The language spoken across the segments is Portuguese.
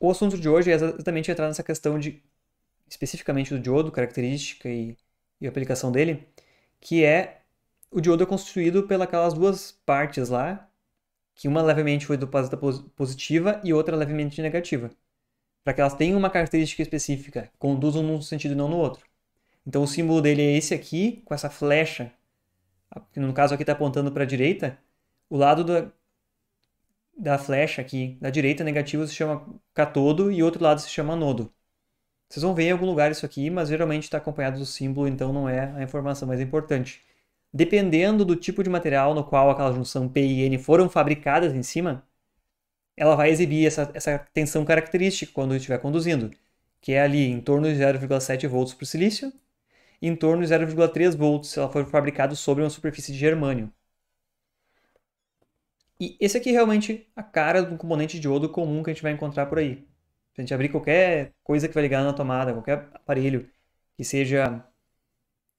O assunto de hoje é exatamente entrar nessa questão de especificamente do diodo, característica e, e aplicação dele, que é o diodo é constituído pelas duas partes lá, que uma levemente foi do positiva e outra levemente negativa, para que elas tenham uma característica específica, conduzam num sentido e não no outro. Então o símbolo dele é esse aqui, com essa flecha, que no caso aqui está apontando para a direita, o lado da, da flecha aqui da direita negativo se chama catodo e outro lado se chama nodo Vocês vão ver em algum lugar isso aqui, mas geralmente está acompanhado do símbolo, então não é a informação mais importante. Dependendo do tipo de material no qual aquela junção P e N foram fabricadas em cima, ela vai exibir essa, essa tensão característica quando estiver conduzindo, que é ali em torno de 0,7 volts para o silício, em torno de 0,3 volts se ela for fabricada sobre uma superfície de germânio. E esse aqui é realmente a cara do componente diodo comum que a gente vai encontrar por aí. Se a gente abrir qualquer coisa que vai ligar na tomada, qualquer aparelho que seja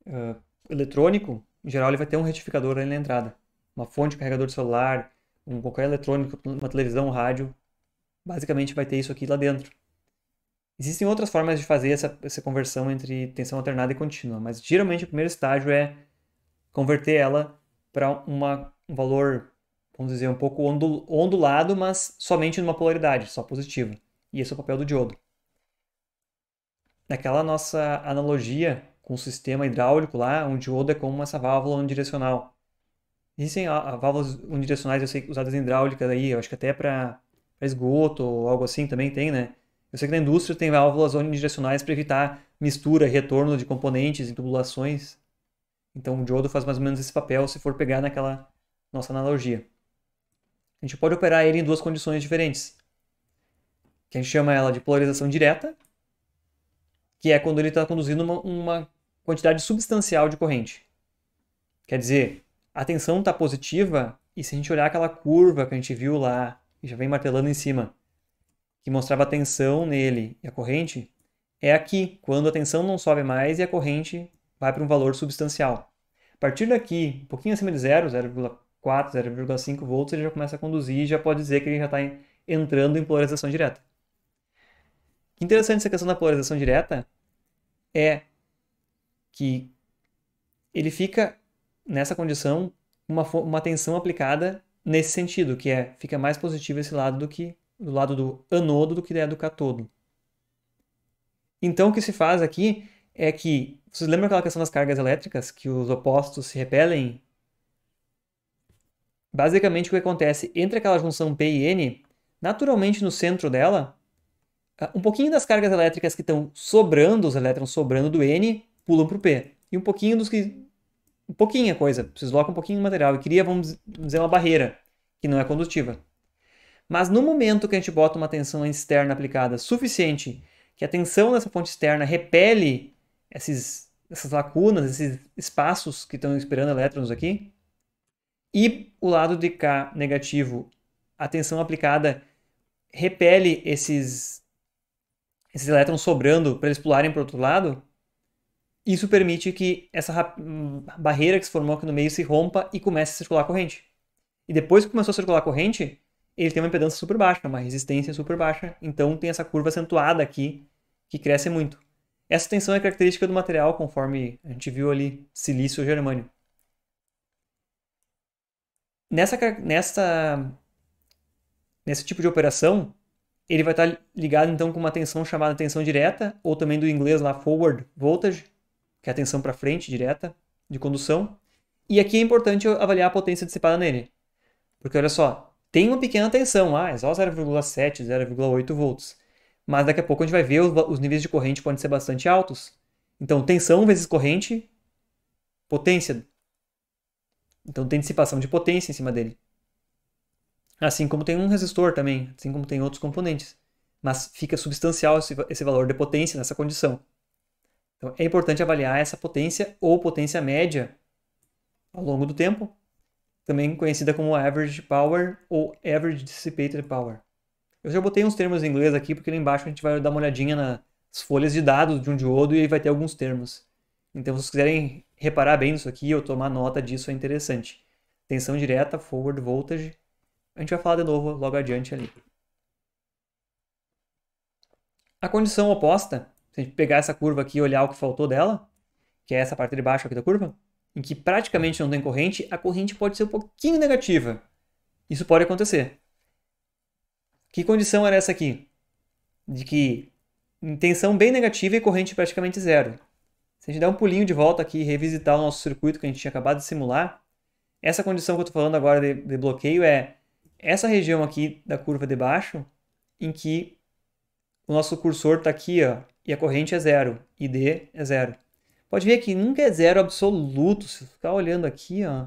uh, eletrônico, em geral ele vai ter um retificador ali na entrada. Uma fonte, um carregador de celular, um qualquer eletrônico, uma televisão, um rádio, basicamente vai ter isso aqui lá dentro. Existem outras formas de fazer essa, essa conversão entre tensão alternada e contínua, mas geralmente o primeiro estágio é converter ela para um valor vamos dizer, um pouco ondulado, mas somente numa polaridade, só positiva. E esse é o papel do diodo. Naquela nossa analogia com o sistema hidráulico lá, um diodo é como essa válvula unidirecional. Existem válvulas unidirecionais, eu sei, usadas em hidráulica aí, eu acho que até para esgoto ou algo assim também tem, né? Eu sei que na indústria tem válvulas unidirecionais para evitar mistura, retorno de componentes e tubulações. Então o diodo faz mais ou menos esse papel se for pegar naquela nossa analogia a gente pode operar ele em duas condições diferentes. Que a gente chama ela de polarização direta, que é quando ele está conduzindo uma, uma, quantidade substancial de corrente. Quer dizer, a tensão está positiva e se a gente olhar aquela curva que a gente viu lá, que já vem martelando em cima, que mostrava a tensão nele e a corrente, é aqui, quando a tensão não sobe mais e a corrente vai para um valor substancial. A partir daqui, um pouquinho acima de zero, 0, 0,4, 0,5 volts, ele já começa a conduzir e já pode dizer que ele já está entrando em polarização direta. Que interessante essa questão da polarização direta é que ele fica nessa condição uma, uma tensão aplicada nesse sentido, que é fica mais positivo esse lado do que do lado do anodo do que é do catodo. Então o que se faz aqui é que vocês lembram aquela questão das cargas elétricas que os opostos se repelem Basicamente, o que acontece entre aquela junção P e N, naturalmente no centro dela, ah, um pouquinho das cargas elétricas que estão sobrando, os elétrons sobrando do N, pulam para o P. E um pouquinho dos que. Um pouquinho a coisa, se desloca um pouquinho de material e cria, vamos dizer, uma barreira, que não é condutiva. Mas no momento que a gente bota uma tensão externa aplicada suficiente, que a tensão dessa fonte externa repele esses, essas lacunas, esses espaços que estão esperando elétrons aqui, e o lado de cá negativo, a tensão aplicada repele esses, esses elétrons sobrando para eles pularem para o outro lado. Isso permite que essa hum, barreira que se formou aqui no meio se rompa e comece a circular corrente. E depois que começou a circular corrente, ele tem uma impedância super baixa, uma resistência super baixa, então tem essa curva acentuada aqui que cresce muito. Essa tensão é característica do material, conforme a gente viu ali, silício ou germânio nessa, nessa, nesse tipo de operação, ele vai estar ligado então com uma tensão chamada tensão direta, ou também do inglês lá forward voltage, que é a tensão para frente direta de condução. E aqui é importante avaliar a potência dissipada nele. Porque olha só, tem uma pequena tensão, ah, é só 0,7, 0,8 volts. Mas daqui a pouco a gente vai ver os, os níveis de corrente podem ser bastante altos. Então, tensão vezes corrente, potência então tem dissipação de potência em cima dele. Assim como tem um resistor também, assim como tem outros componentes. Mas fica substancial esse, esse valor de potência nessa condição. Então é importante avaliar essa potência ou potência média ao longo do tempo, também conhecida como average power ou average dissipated power. Eu já botei uns termos em inglês aqui, porque lá embaixo a gente vai dar uma olhadinha nas folhas de dados de um diodo e vai ter alguns termos. Então, se vocês quiserem reparar bem nisso aqui ou tomar nota disso é interessante. Tensão direta, forward voltage. A gente vai falar de novo logo adiante ali. A condição oposta, se a gente pegar essa curva aqui e olhar o que faltou dela, que é essa parte de baixo aqui da curva, em que praticamente não tem corrente, a corrente pode ser um pouquinho negativa. Isso pode acontecer. Que condição era essa aqui? De que tensão bem negativa e corrente praticamente zero a gente der um pulinho de volta aqui e revisitar o nosso circuito que a gente tinha acabado de simular, essa condição que eu estou falando agora de, de bloqueio é essa região aqui da curva de baixo, em que o nosso cursor está aqui ó, e a corrente é zero, e D é zero. Pode ver que nunca é zero absoluto, se ficar olhando aqui, ó,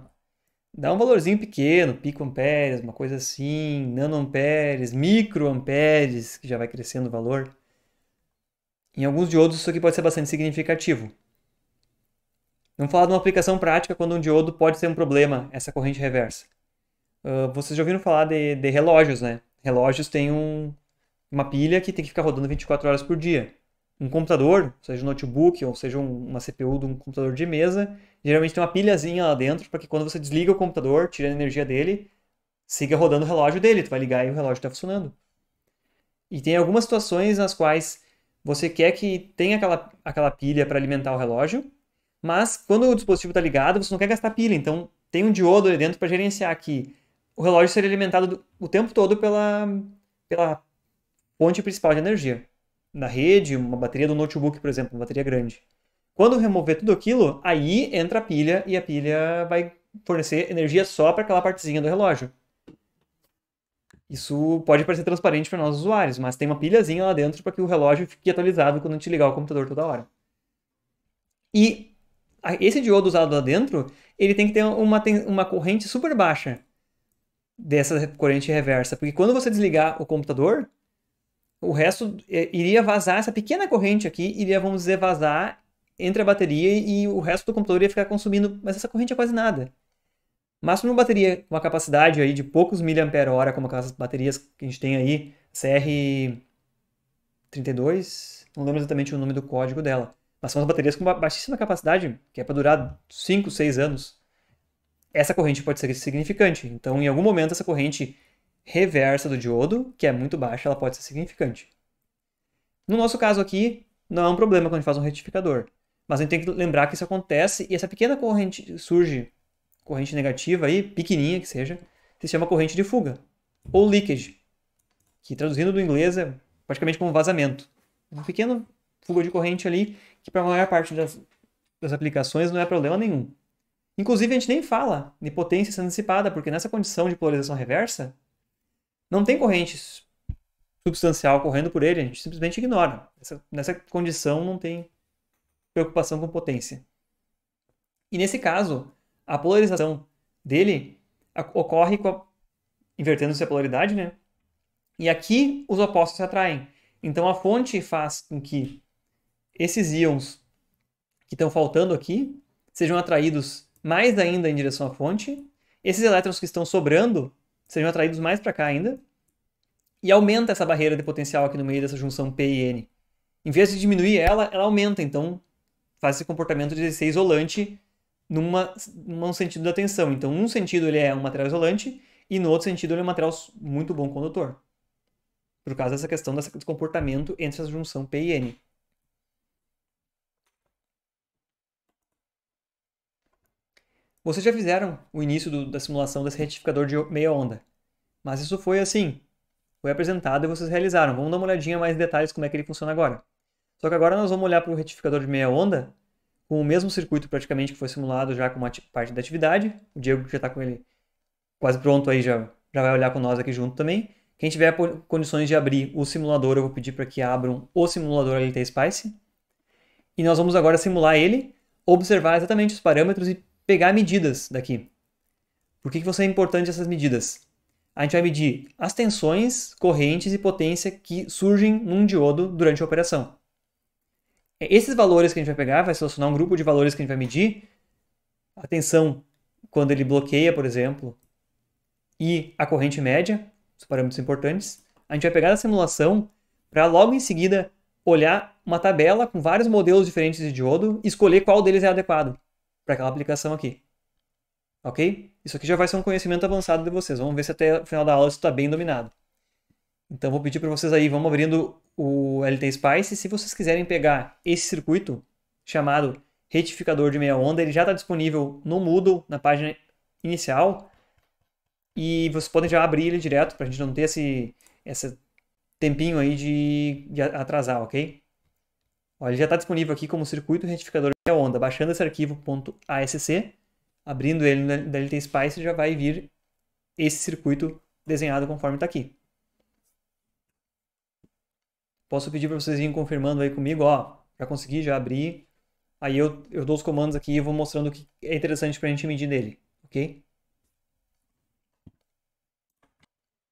dá um valorzinho pequeno, picoamperes, uma coisa assim, nanoamperes, microamperes, que já vai crescendo o valor. Em alguns diodos isso aqui pode ser bastante significativo. Vamos falar de uma aplicação prática quando um diodo pode ser um problema, essa corrente reversa. Uh, vocês já ouviram falar de, de relógios, né? Relógios têm um, uma pilha que tem que ficar rodando 24 horas por dia. Um computador, seja um notebook ou seja um, uma CPU de um computador de mesa, geralmente tem uma pilhazinha lá dentro para que quando você desliga o computador, tira a energia dele, siga rodando o relógio dele. Tu vai ligar e o relógio está funcionando. E tem algumas situações nas quais você quer que tenha aquela, aquela pilha para alimentar o relógio, mas quando o dispositivo está ligado, você não quer gastar pilha, então tem um diodo ali dentro para gerenciar que O relógio seria alimentado o tempo todo pela, pela fonte principal de energia. Da rede, uma bateria do notebook, por exemplo, uma bateria grande. Quando remover tudo aquilo, aí entra a pilha e a pilha vai fornecer energia só para aquela partezinha do relógio. Isso pode parecer transparente para nós usuários, mas tem uma pilhazinha lá dentro para que o relógio fique atualizado quando a gente ligar o computador toda hora. E esse diodo usado lá dentro, ele tem que ter uma, uma corrente super baixa dessa corrente reversa. Porque quando você desligar o computador, o resto é, iria vazar, essa pequena corrente aqui iria, vamos dizer, vazar entre a bateria e o resto do computador ia ficar consumindo, mas essa corrente é quase nada. Mas para uma bateria com uma capacidade aí de poucos miliampere-hora, como aquelas baterias que a gente tem aí, CR32, não lembro exatamente o nome do código dela, mas são as baterias com baixíssima capacidade, que é para durar 5, 6 anos. Essa corrente pode ser significante. Então, em algum momento, essa corrente reversa do diodo, que é muito baixa, ela pode ser significante. No nosso caso aqui, não é um problema quando a gente faz um retificador. Mas a gente tem que lembrar que isso acontece e essa pequena corrente surge, corrente negativa aí, pequenininha que seja, se chama corrente de fuga, ou leakage, que traduzindo do inglês é praticamente como vazamento. Um pequeno fuga de corrente ali que para a maior parte das, das aplicações não é problema nenhum. Inclusive, a gente nem fala de potência sendo dissipada, porque nessa condição de polarização reversa, não tem corrente substancial correndo por ele, a gente simplesmente ignora. Essa, nessa condição, não tem preocupação com potência. E nesse caso, a polarização dele ocorre a... invertendo-se a polaridade, né? E aqui os opostos se atraem. Então a fonte faz com que esses íons que estão faltando aqui sejam atraídos mais ainda em direção à fonte, esses elétrons que estão sobrando sejam atraídos mais para cá ainda, e aumenta essa barreira de potencial aqui no meio dessa junção P e N. Em vez de diminuir ela, ela aumenta, então faz esse comportamento de ser isolante numa, num sentido da tensão. Então, um sentido ele é um material isolante e no outro sentido ele é um material muito bom condutor. Por causa dessa questão desse comportamento entre essa junção P e N. Vocês já fizeram o início do, da simulação desse retificador de meia onda. Mas isso foi assim. Foi apresentado e vocês realizaram. Vamos dar uma olhadinha mais em detalhes como é que ele funciona agora. Só que agora nós vamos olhar para o retificador de meia onda com o mesmo circuito praticamente que foi simulado já com uma parte da atividade. O Diego já está com ele quase pronto aí, já, já vai olhar com nós aqui junto também. Quem tiver condições de abrir o simulador, eu vou pedir para que abram o simulador LT Spice. E nós vamos agora simular ele, observar exatamente os parâmetros e pegar medidas daqui. Por que, que vão ser é importantes essas medidas? A gente vai medir as tensões, correntes e potência que surgem num diodo durante a operação. É esses valores que a gente vai pegar, vai selecionar um grupo de valores que a gente vai medir. A tensão quando ele bloqueia, por exemplo, e a corrente média, os parâmetros importantes. A gente vai pegar a simulação para logo em seguida olhar uma tabela com vários modelos diferentes de diodo e escolher qual deles é adequado para aquela aplicação aqui. Ok? Isso aqui já vai ser um conhecimento avançado de vocês. Vamos ver se até o final da aula isso está bem dominado. Então, vou pedir para vocês aí, vamos abrindo o LT Spice. Se vocês quiserem pegar esse circuito chamado retificador de meia onda, ele já está disponível no Moodle, na página inicial. E vocês podem já abrir ele direto para a gente não ter esse, esse tempinho aí de, de atrasar, ok? Ó, ele já está disponível aqui como circuito retificador de onda. Baixando esse arquivo .asc, abrindo ele na né, DLT Spice, já vai vir esse circuito desenhado conforme está aqui. Posso pedir para vocês irem confirmando aí comigo, ó, já consegui, já abri. Aí eu, eu dou os comandos aqui e vou mostrando o que é interessante para a gente medir nele, ok?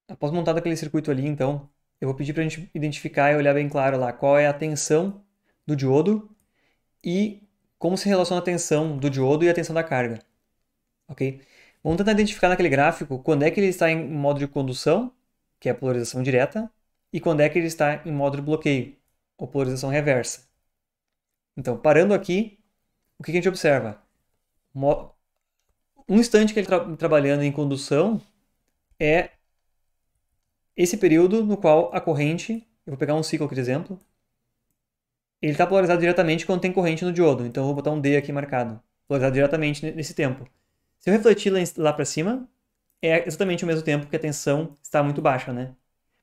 Após montar aquele circuito ali, então, eu vou pedir para a gente identificar e olhar bem claro lá qual é a tensão do diodo e como se relaciona a tensão do diodo e a tensão da carga. Ok? Vamos tentar identificar naquele gráfico quando é que ele está em modo de condução, que é a polarização direta, e quando é que ele está em modo de bloqueio, ou polarização reversa. Então, parando aqui, o que a gente observa? Um instante que ele está trabalhando em condução é esse período no qual a corrente, eu vou pegar um ciclo aqui de exemplo, ele está polarizado diretamente quando tem corrente no diodo. Então eu vou botar um D aqui marcado. Polarizado diretamente nesse tempo. Se eu refletir lá para cima, é exatamente o mesmo tempo que a tensão está muito baixa, né?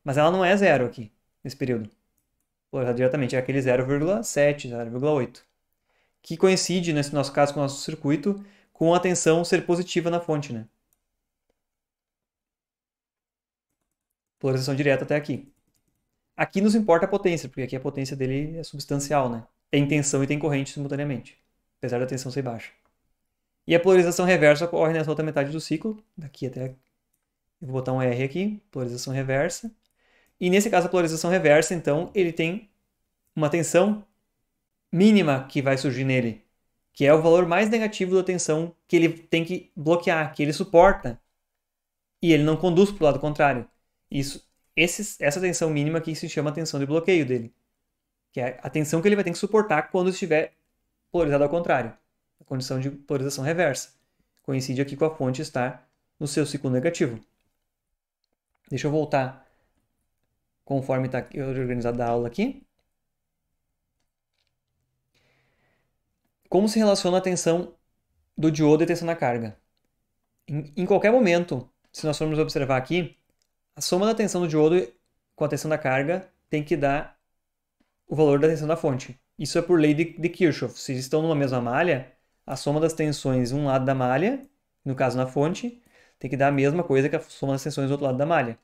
Mas ela não é zero aqui, nesse período. Polarizado diretamente, é aquele 0,7, 0,8. Que coincide, nesse nosso caso, com o nosso circuito, com a tensão ser positiva na fonte, né? Polarização direta até aqui. Aqui nos importa a potência, porque aqui a potência dele é substancial, né? Tem tensão e tem corrente simultaneamente, apesar da tensão ser baixa. E a polarização reversa ocorre nessa outra metade do ciclo, daqui até... Eu vou botar um R aqui, polarização reversa. E nesse caso, a polarização reversa, então, ele tem uma tensão mínima que vai surgir nele, que é o valor mais negativo da tensão que ele tem que bloquear, que ele suporta, e ele não conduz para o lado contrário. Isso esse, essa tensão mínima aqui se chama tensão de bloqueio dele, que é a tensão que ele vai ter que suportar quando estiver polarizado ao contrário, a condição de polarização reversa. Coincide aqui com a fonte estar no seu ciclo negativo. Deixa eu voltar conforme está organizada a aula aqui. Como se relaciona a tensão do diodo e a tensão da carga? Em, em qualquer momento, se nós formos observar aqui, a soma da tensão do diodo com a tensão da carga tem que dar o valor da tensão da fonte. Isso é por lei de, de Kirchhoff. Se estão numa mesma malha, a soma das tensões um lado da malha, no caso na fonte, tem que dar a mesma coisa que a soma das tensões do outro lado da malha.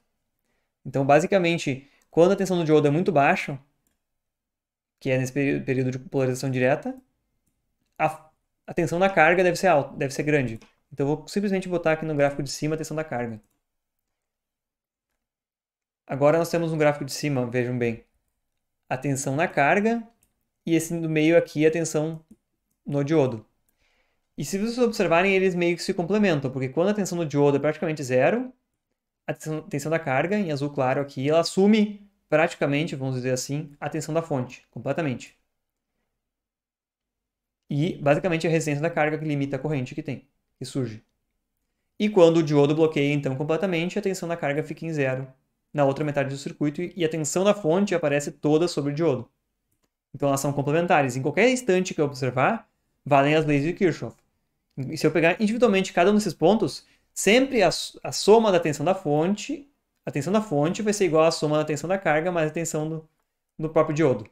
Então, basicamente, quando a tensão do diodo é muito baixa, que é nesse período de polarização direta, a, a tensão da carga deve ser alta, deve ser grande. Então, eu vou simplesmente botar aqui no gráfico de cima a tensão da carga. Agora nós temos um gráfico de cima, vejam bem. A tensão na carga e esse do meio aqui a tensão no diodo. E se vocês observarem, eles meio que se complementam, porque quando a tensão no diodo é praticamente zero, a tensão da carga, em azul claro aqui, ela assume praticamente, vamos dizer assim, a tensão da fonte, completamente. E, basicamente, a resistência da carga que limita a corrente que tem, que surge. E quando o diodo bloqueia, então, completamente, a tensão da carga fica em zero, na outra metade do circuito e a tensão da fonte aparece toda sobre o diodo. Então elas são complementares. Em qualquer instante que eu observar, valem as leis de Kirchhoff. E se eu pegar individualmente cada um desses pontos, sempre a, a, soma da tensão da fonte, a tensão da fonte vai ser igual à soma da tensão da carga mais a tensão do, do próprio diodo.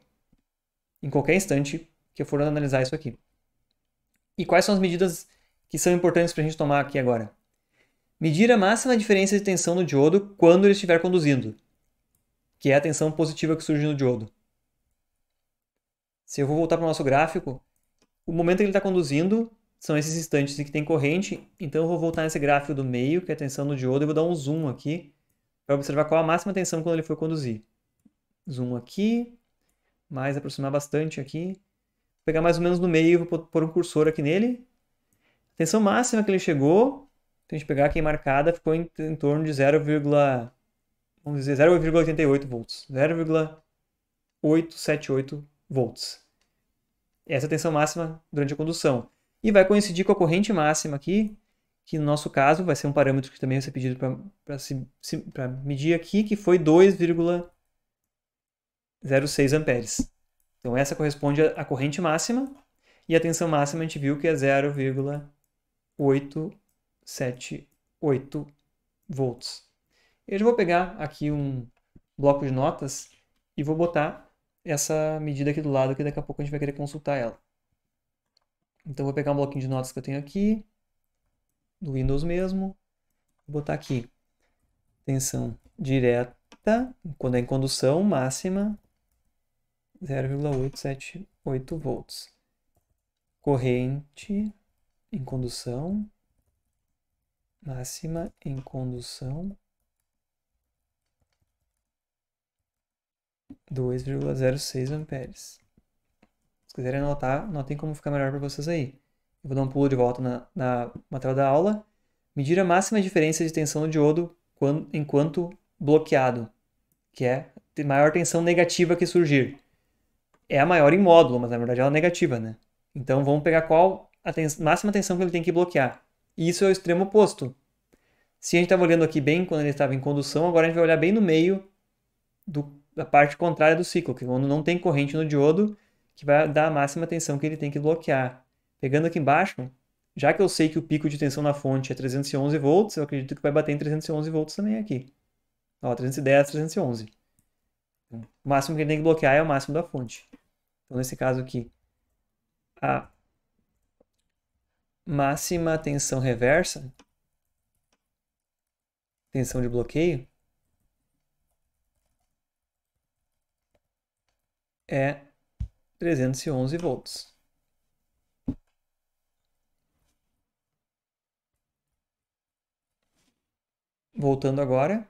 Em qualquer instante que eu for analisar isso aqui. E quais são as medidas que são importantes para a gente tomar aqui agora? Medir a máxima diferença de tensão no diodo quando ele estiver conduzindo, que é a tensão positiva que surge no diodo. Se eu vou voltar para o nosso gráfico, o momento que ele está conduzindo são esses instantes em que tem corrente, então eu vou voltar nesse gráfico do meio, que é a tensão no diodo, e vou dar um zoom aqui, para observar qual a máxima tensão quando ele foi conduzir. Zoom aqui, mais aproximar bastante aqui. Vou pegar mais ou menos no meio, e vou pôr um cursor aqui nele. A tensão máxima que ele chegou se a gente pegar aqui marcada, ficou em, em torno de 0, vamos dizer 0,88 volts, 0,878 volts. Essa é a tensão máxima durante a condução. E vai coincidir com a corrente máxima aqui, que no nosso caso vai ser um parâmetro que também vai ser pedido para medir aqui, que foi 2,06 amperes. Então essa corresponde à corrente máxima, e a tensão máxima a gente viu que é 0,8 7, 8 volts. Eu já vou pegar aqui um bloco de notas e vou botar essa medida aqui do lado, que daqui a pouco a gente vai querer consultar ela. Então vou pegar um bloquinho de notas que eu tenho aqui, do Windows mesmo, vou botar aqui, tensão direta, quando é em condução, máxima, 0,878 volts. Corrente em condução, máxima em condução 2,06 amperes. Se quiserem anotar, notem como fica melhor para vocês aí. Eu vou dar um pulo de volta na, na matéria da aula. Medir a máxima diferença de tensão do diodo quando, enquanto bloqueado, que é a maior tensão negativa que surgir. É a maior em módulo, mas na verdade ela é negativa, né? Então vamos pegar qual a tens máxima tensão que ele tem que bloquear. E isso é o extremo oposto. Se a gente estava olhando aqui bem quando ele estava em condução, agora a gente vai olhar bem no meio do, da parte contrária do ciclo, que é quando não tem corrente no diodo, que vai dar a máxima tensão que ele tem que bloquear. Pegando aqui embaixo, já que eu sei que o pico de tensão na fonte é 311 volts, eu acredito que vai bater em 311 volts também aqui. Ó, 310, 311. Então, o máximo que ele tem que bloquear é o máximo da fonte. Então, nesse caso aqui, a máxima tensão reversa, tensão de bloqueio, é 311 volts. Voltando agora,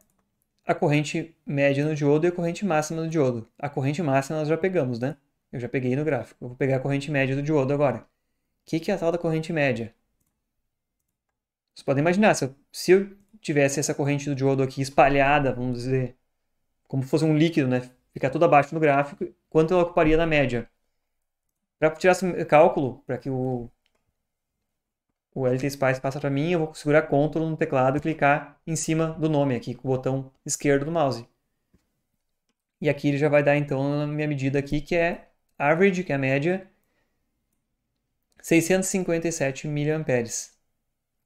a corrente média no diodo e a corrente máxima no diodo. A corrente máxima nós já pegamos, né? Eu já peguei no gráfico. Eu vou pegar a corrente média do diodo agora que, que é a tal da corrente média? Vocês podem imaginar, se eu, se eu tivesse essa corrente do diodo aqui espalhada, vamos dizer, como fosse um líquido, né? Ficar toda abaixo no gráfico, quanto ela ocuparia na média? Para tirar esse cálculo, para que o, o LT Spice passe para mim, eu vou segurar Ctrl no teclado e clicar em cima do nome aqui, com o botão esquerdo do mouse. E aqui ele já vai dar então a minha medida aqui, que é average, que é a média, 657 mA.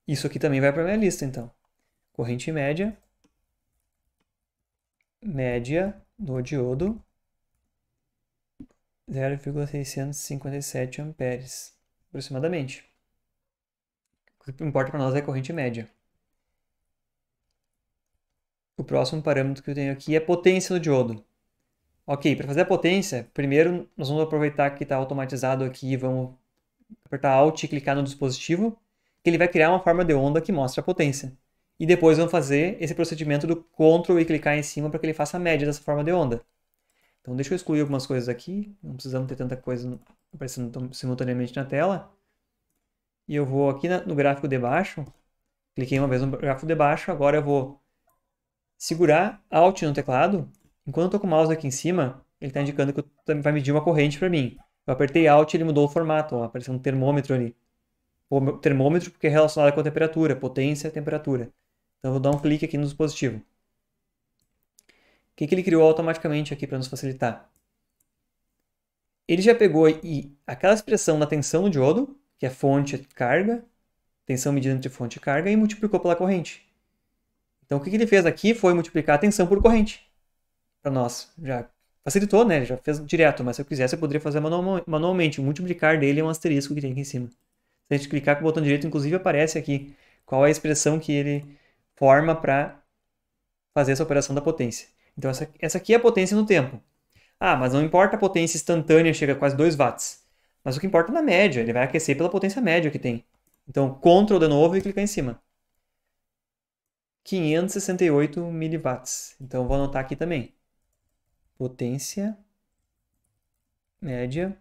Isso aqui também vai para a minha lista, então. Corrente média. Média do diodo. 0,657 amperes, aproximadamente. O que importa para nós é a corrente média. O próximo parâmetro que eu tenho aqui é potência do diodo. Ok, para fazer a potência, primeiro nós vamos aproveitar que está automatizado aqui e vamos apertar Alt e clicar no dispositivo, que ele vai criar uma forma de onda que mostra a potência. E depois vão fazer esse procedimento do Ctrl e clicar em cima para que ele faça a média dessa forma de onda. Então deixa eu excluir algumas coisas aqui, não precisamos ter tanta coisa aparecendo simultaneamente na tela. E eu vou aqui no gráfico de baixo, cliquei uma vez no gráfico de baixo, agora eu vou segurar Alt no teclado. Enquanto eu estou com o mouse aqui em cima, ele está indicando que vai medir uma corrente para mim. Eu apertei Alt e ele mudou o formato, ó, apareceu um termômetro ali. O termômetro porque é relacionado com a temperatura, potência, temperatura. Então eu vou dar um clique aqui no dispositivo. O que, que ele criou automaticamente aqui para nos facilitar? Ele já pegou e aquela expressão da tensão no diodo, que é fonte carga, tensão medida entre fonte e carga, e multiplicou pela corrente. Então o que, que ele fez aqui foi multiplicar a tensão por corrente para nós, já Facilitou, né? Ele já fez direto, mas se eu quisesse eu poderia fazer manualmente. O multiplicar dele é um asterisco que tem aqui em cima. Se a gente clicar com o botão direito, inclusive aparece aqui qual é a expressão que ele forma para fazer essa operação da potência. Então essa, essa aqui é a potência no tempo. Ah, mas não importa a potência instantânea, chega a quase 2 watts. Mas o que importa é na média, ele vai aquecer pela potência média que tem. Então, Ctrl de novo e clicar em cima. 568 miliwatts. Então, vou anotar aqui também potência média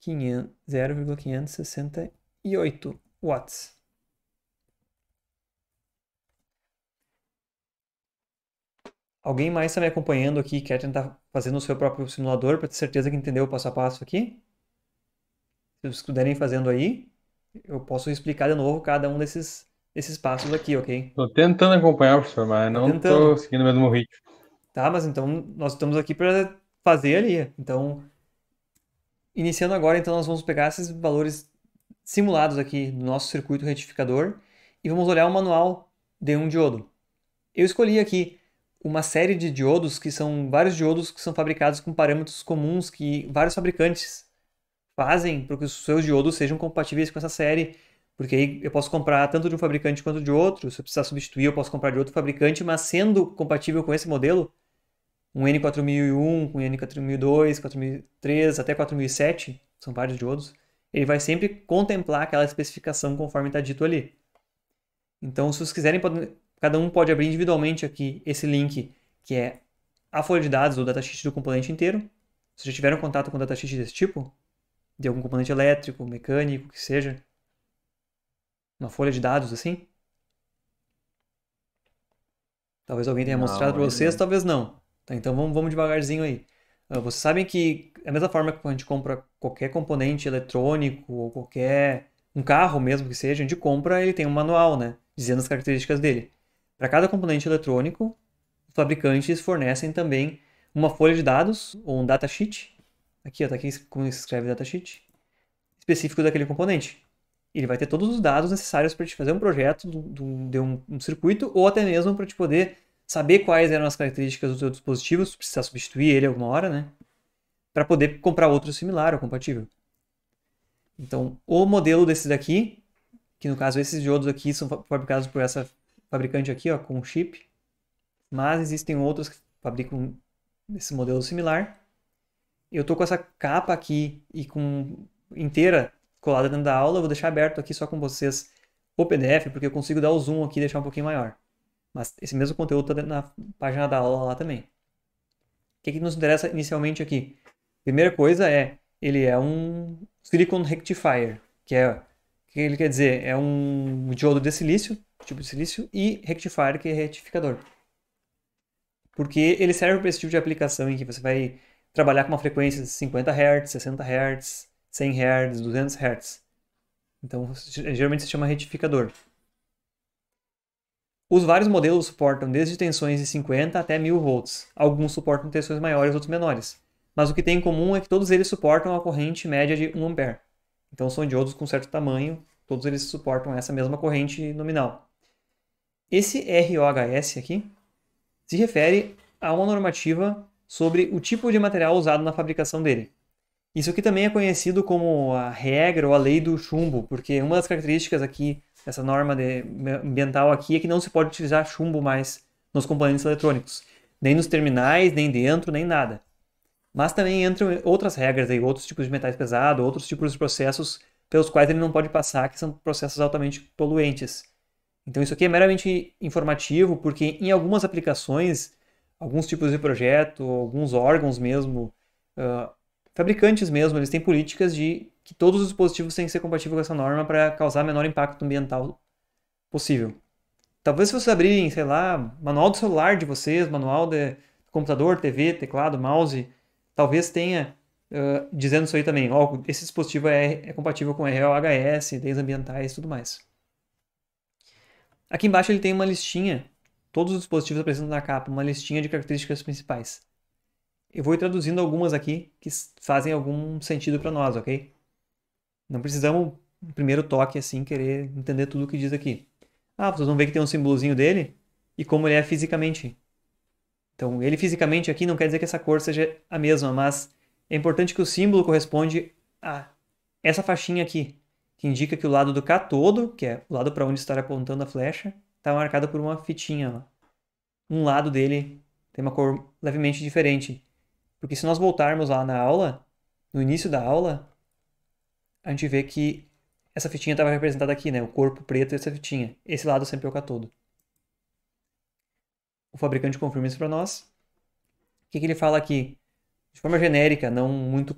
0,568 watts. Alguém mais está me acompanhando aqui quer tentar fazer no seu próprio simulador para ter certeza que entendeu o passo a passo aqui? Se vocês puderem fazendo aí, eu posso explicar de novo cada um desses, desses passos aqui, ok? Estou tentando acompanhar, professor, mas tô não estou seguindo o mesmo ritmo tá? Mas então nós estamos aqui para fazer ali. Então, iniciando agora, então nós vamos pegar esses valores simulados aqui do nosso circuito retificador e vamos olhar o manual de um diodo. Eu escolhi aqui uma série de diodos que são vários diodos que são fabricados com parâmetros comuns que vários fabricantes fazem para que os seus diodos sejam compatíveis com essa série, porque aí eu posso comprar tanto de um fabricante quanto de outro. Se eu precisar substituir, eu posso comprar de outro fabricante, mas sendo compatível com esse modelo, um N4001, um N4002, 4003 até 4007, são vários diodos, ele vai sempre contemplar aquela especificação conforme está dito ali. Então, se vocês quiserem, cada um pode abrir individualmente aqui esse link, que é a folha de dados do datasheet do componente inteiro. Se já tiveram contato com datasheet desse tipo, de algum componente elétrico, mecânico, que seja, uma folha de dados assim, Talvez alguém tenha não, mostrado para vocês, talvez não. Tá, então vamos, vamos devagarzinho aí. Ah, vocês sabem que, da é mesma forma que a gente compra qualquer componente eletrônico ou qualquer. um carro mesmo que seja, a gente compra ele tem um manual, né? Dizendo as características dele. Para cada componente eletrônico, os fabricantes fornecem também uma folha de dados ou um datasheet. Aqui, ó, tá aqui como se escreve datasheet. Específico daquele componente. Ele vai ter todos os dados necessários para te fazer um projeto de um, de um circuito ou até mesmo para te poder saber quais eram as características do seu dispositivo, se precisar substituir ele alguma hora, né? Para poder comprar outro similar ou compatível. Então, o modelo desse daqui, que no caso esses diodos aqui são fabricados por essa fabricante aqui, ó, com chip, mas existem outros que fabricam esse modelo similar. Eu tô com essa capa aqui e com inteira colada dentro da aula, eu vou deixar aberto aqui só com vocês o PDF, porque eu consigo dar o zoom aqui e deixar um pouquinho maior. Mas esse mesmo conteúdo está na página da aula lá também. O que, é que nos interessa inicialmente aqui? Primeira coisa é, ele é um silicon rectifier, que é, o que ele quer dizer? É um diodo de silício, tipo de silício, e rectifier, que é retificador. Porque ele serve para esse tipo de aplicação em que você vai trabalhar com uma frequência de 50 Hz, 60 Hz, 100 Hz, 200 Hz. Então, geralmente se chama retificador. Os vários modelos suportam desde tensões de 50 até 1000 volts. Alguns suportam tensões maiores, outros menores. Mas o que tem em comum é que todos eles suportam a corrente média de 1 ampere. Então são diodos com certo tamanho, todos eles suportam essa mesma corrente nominal. Esse ROHS aqui se refere a uma normativa sobre o tipo de material usado na fabricação dele. Isso aqui também é conhecido como a regra ou a lei do chumbo, porque uma das características aqui essa norma de, ambiental aqui é que não se pode utilizar chumbo mais nos componentes eletrônicos, nem nos terminais, nem dentro, nem nada. Mas também entram outras regras aí, outros tipos de metais pesados, outros tipos de processos pelos quais ele não pode passar, que são processos altamente poluentes. Então isso aqui é meramente informativo, porque em algumas aplicações, alguns tipos de projeto, alguns órgãos mesmo, uh, fabricantes mesmo, eles têm políticas de que todos os dispositivos têm que ser compatíveis com essa norma para causar menor impacto ambiental possível. Talvez se vocês abrirem, sei lá, manual do celular de vocês, manual de computador, TV, teclado, mouse, talvez tenha uh, dizendo isso aí também. Oh, esse dispositivo é, é compatível com RLHS, leis ambientais e tudo mais. Aqui embaixo ele tem uma listinha. Todos os dispositivos apresentam na capa uma listinha de características principais. Eu vou ir traduzindo algumas aqui que fazem algum sentido para nós, ok? Não precisamos, no primeiro toque, assim, querer entender tudo o que diz aqui. Ah, vocês vão ver que tem um símbolozinho dele e como ele é fisicamente. Então, ele fisicamente aqui não quer dizer que essa cor seja a mesma, mas é importante que o símbolo corresponde a essa faixinha aqui, que indica que o lado do catodo, que é o lado para onde estar apontando a flecha, está marcado por uma fitinha. Ó. Um lado dele tem uma cor levemente diferente. Porque se nós voltarmos lá na aula, no início da aula, a gente vê que essa fitinha estava representada aqui, né? O corpo preto e essa fitinha. Esse lado sempre é o catodo. O fabricante confirma isso para nós. O que, que ele fala aqui? De forma genérica, não muito,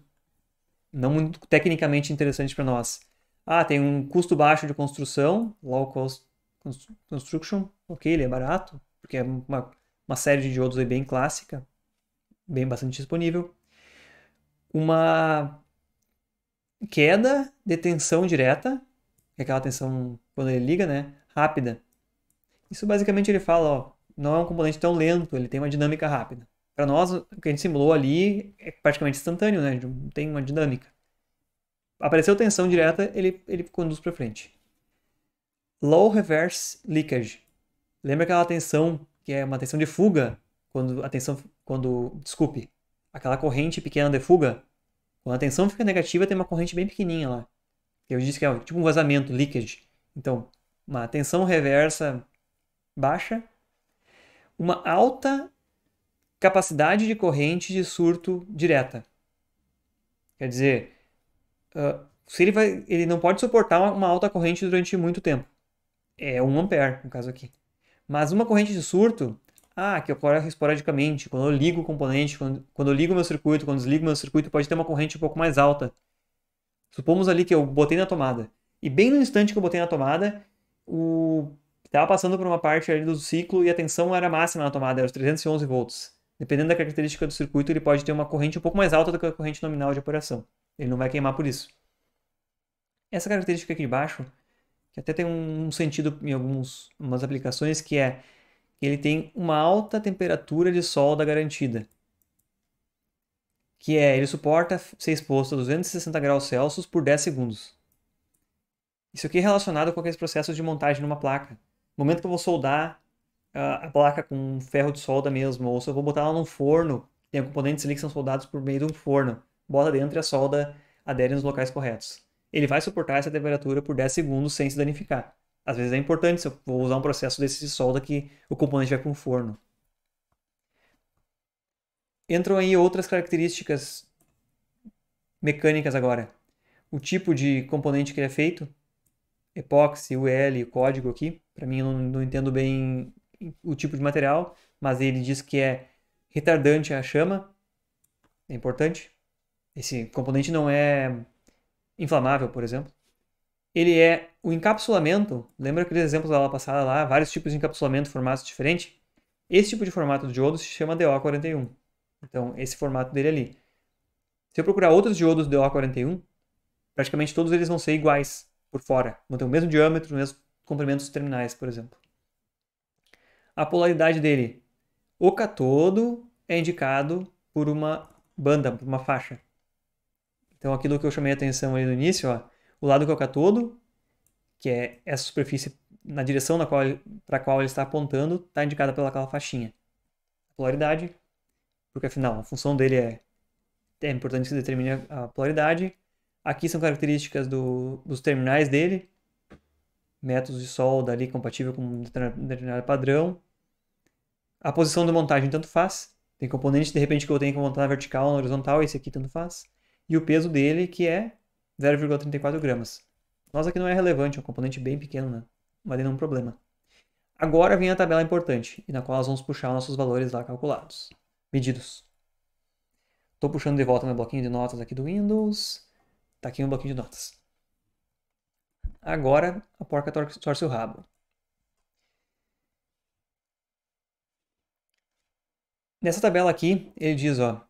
não muito tecnicamente interessante para nós. Ah, tem um custo baixo de construção, low cost construction, ok, ele é barato, porque é uma, uma série de diodos bem clássica, bem bastante disponível. Uma queda de tensão direta, que é aquela tensão quando ele liga, né? Rápida. Isso basicamente ele fala, ó, não é um componente tão lento, ele tem uma dinâmica rápida. Para nós, o que a gente simulou ali é praticamente instantâneo, né? não tem uma dinâmica. Apareceu tensão direta, ele, ele conduz para frente. Low reverse leakage. Lembra aquela tensão que é uma tensão de fuga, quando a tensão, quando, desculpe, aquela corrente pequena de fuga quando a tensão fica negativa, tem uma corrente bem pequenininha lá. Eu disse que é tipo um vazamento, leakage. Então, uma tensão reversa baixa, uma alta capacidade de corrente de surto direta. Quer dizer, uh, se ele, vai, ele não pode suportar uma, uma alta corrente durante muito tempo. É 1 ampere, no caso aqui. Mas uma corrente de surto, ah, que ocorre esporadicamente, quando eu ligo o componente, quando, quando eu ligo meu circuito, quando desligo meu circuito, pode ter uma corrente um pouco mais alta. Supomos ali que eu botei na tomada. E bem no instante que eu botei na tomada, o estava passando por uma parte ali do ciclo e a tensão era máxima na tomada, era os 311 volts. Dependendo da característica do circuito, ele pode ter uma corrente um pouco mais alta do que a corrente nominal de operação. Ele não vai queimar por isso. Essa característica aqui de baixo, que até tem um sentido em algumas aplicações, que é ele tem uma alta temperatura de solda garantida, que é, ele suporta ser exposto a 260 graus Celsius por 10 segundos. Isso aqui é relacionado com aqueles processos de montagem numa placa. No momento que eu vou soldar ah, a placa com ferro de solda mesmo, ou se eu vou botar ela num forno, tem componentes ali que são soldados por meio de um forno, bota dentro e a solda adere nos locais corretos. Ele vai suportar essa temperatura por 10 segundos sem se danificar. Às vezes é importante, se eu vou usar um processo desse de solda que o componente vai para um forno. Entram aí outras características mecânicas agora. O tipo de componente que ele é feito, epóxi, UL, código aqui. Para mim, eu não, não entendo bem o tipo de material, mas ele diz que é retardante à chama. É importante. Esse componente não é inflamável, por exemplo ele é o encapsulamento. Lembra aqueles exemplos da aula passada lá? Vários tipos de encapsulamento, formatos diferentes? Esse tipo de formato de diodo se chama DO41. Então, esse formato dele ali. Se eu procurar outros diodos DO41, praticamente todos eles vão ser iguais por fora. Vão ter o mesmo diâmetro, o mesmo comprimento dos terminais, por exemplo. A polaridade dele. O catodo é indicado por uma banda, por uma faixa. Então, aquilo que eu chamei a atenção ali no início, ó, o lado que é o catodo, que é essa superfície na direção para a qual ele está apontando, está indicada pelaquela faixinha. A polaridade, porque afinal a função dele é, é importante que se determine a polaridade. Aqui são características do, dos terminais dele, métodos de solda ali compatível com um determinado padrão. A posição da montagem tanto faz, tem componente de repente que eu tenho que montar na vertical, na horizontal, esse aqui tanto faz. E o peso dele, que é 0,34 gramas. Nossa aqui não é relevante, é um componente bem pequeno, né? Mas não é um problema. Agora vem a tabela importante, e na qual nós vamos puxar nossos valores lá calculados. Medidos. Estou puxando de volta meu bloquinho de notas aqui do Windows. Está aqui meu bloquinho de notas. Agora a porca tor torce o rabo. Nessa tabela aqui, ele diz, ó,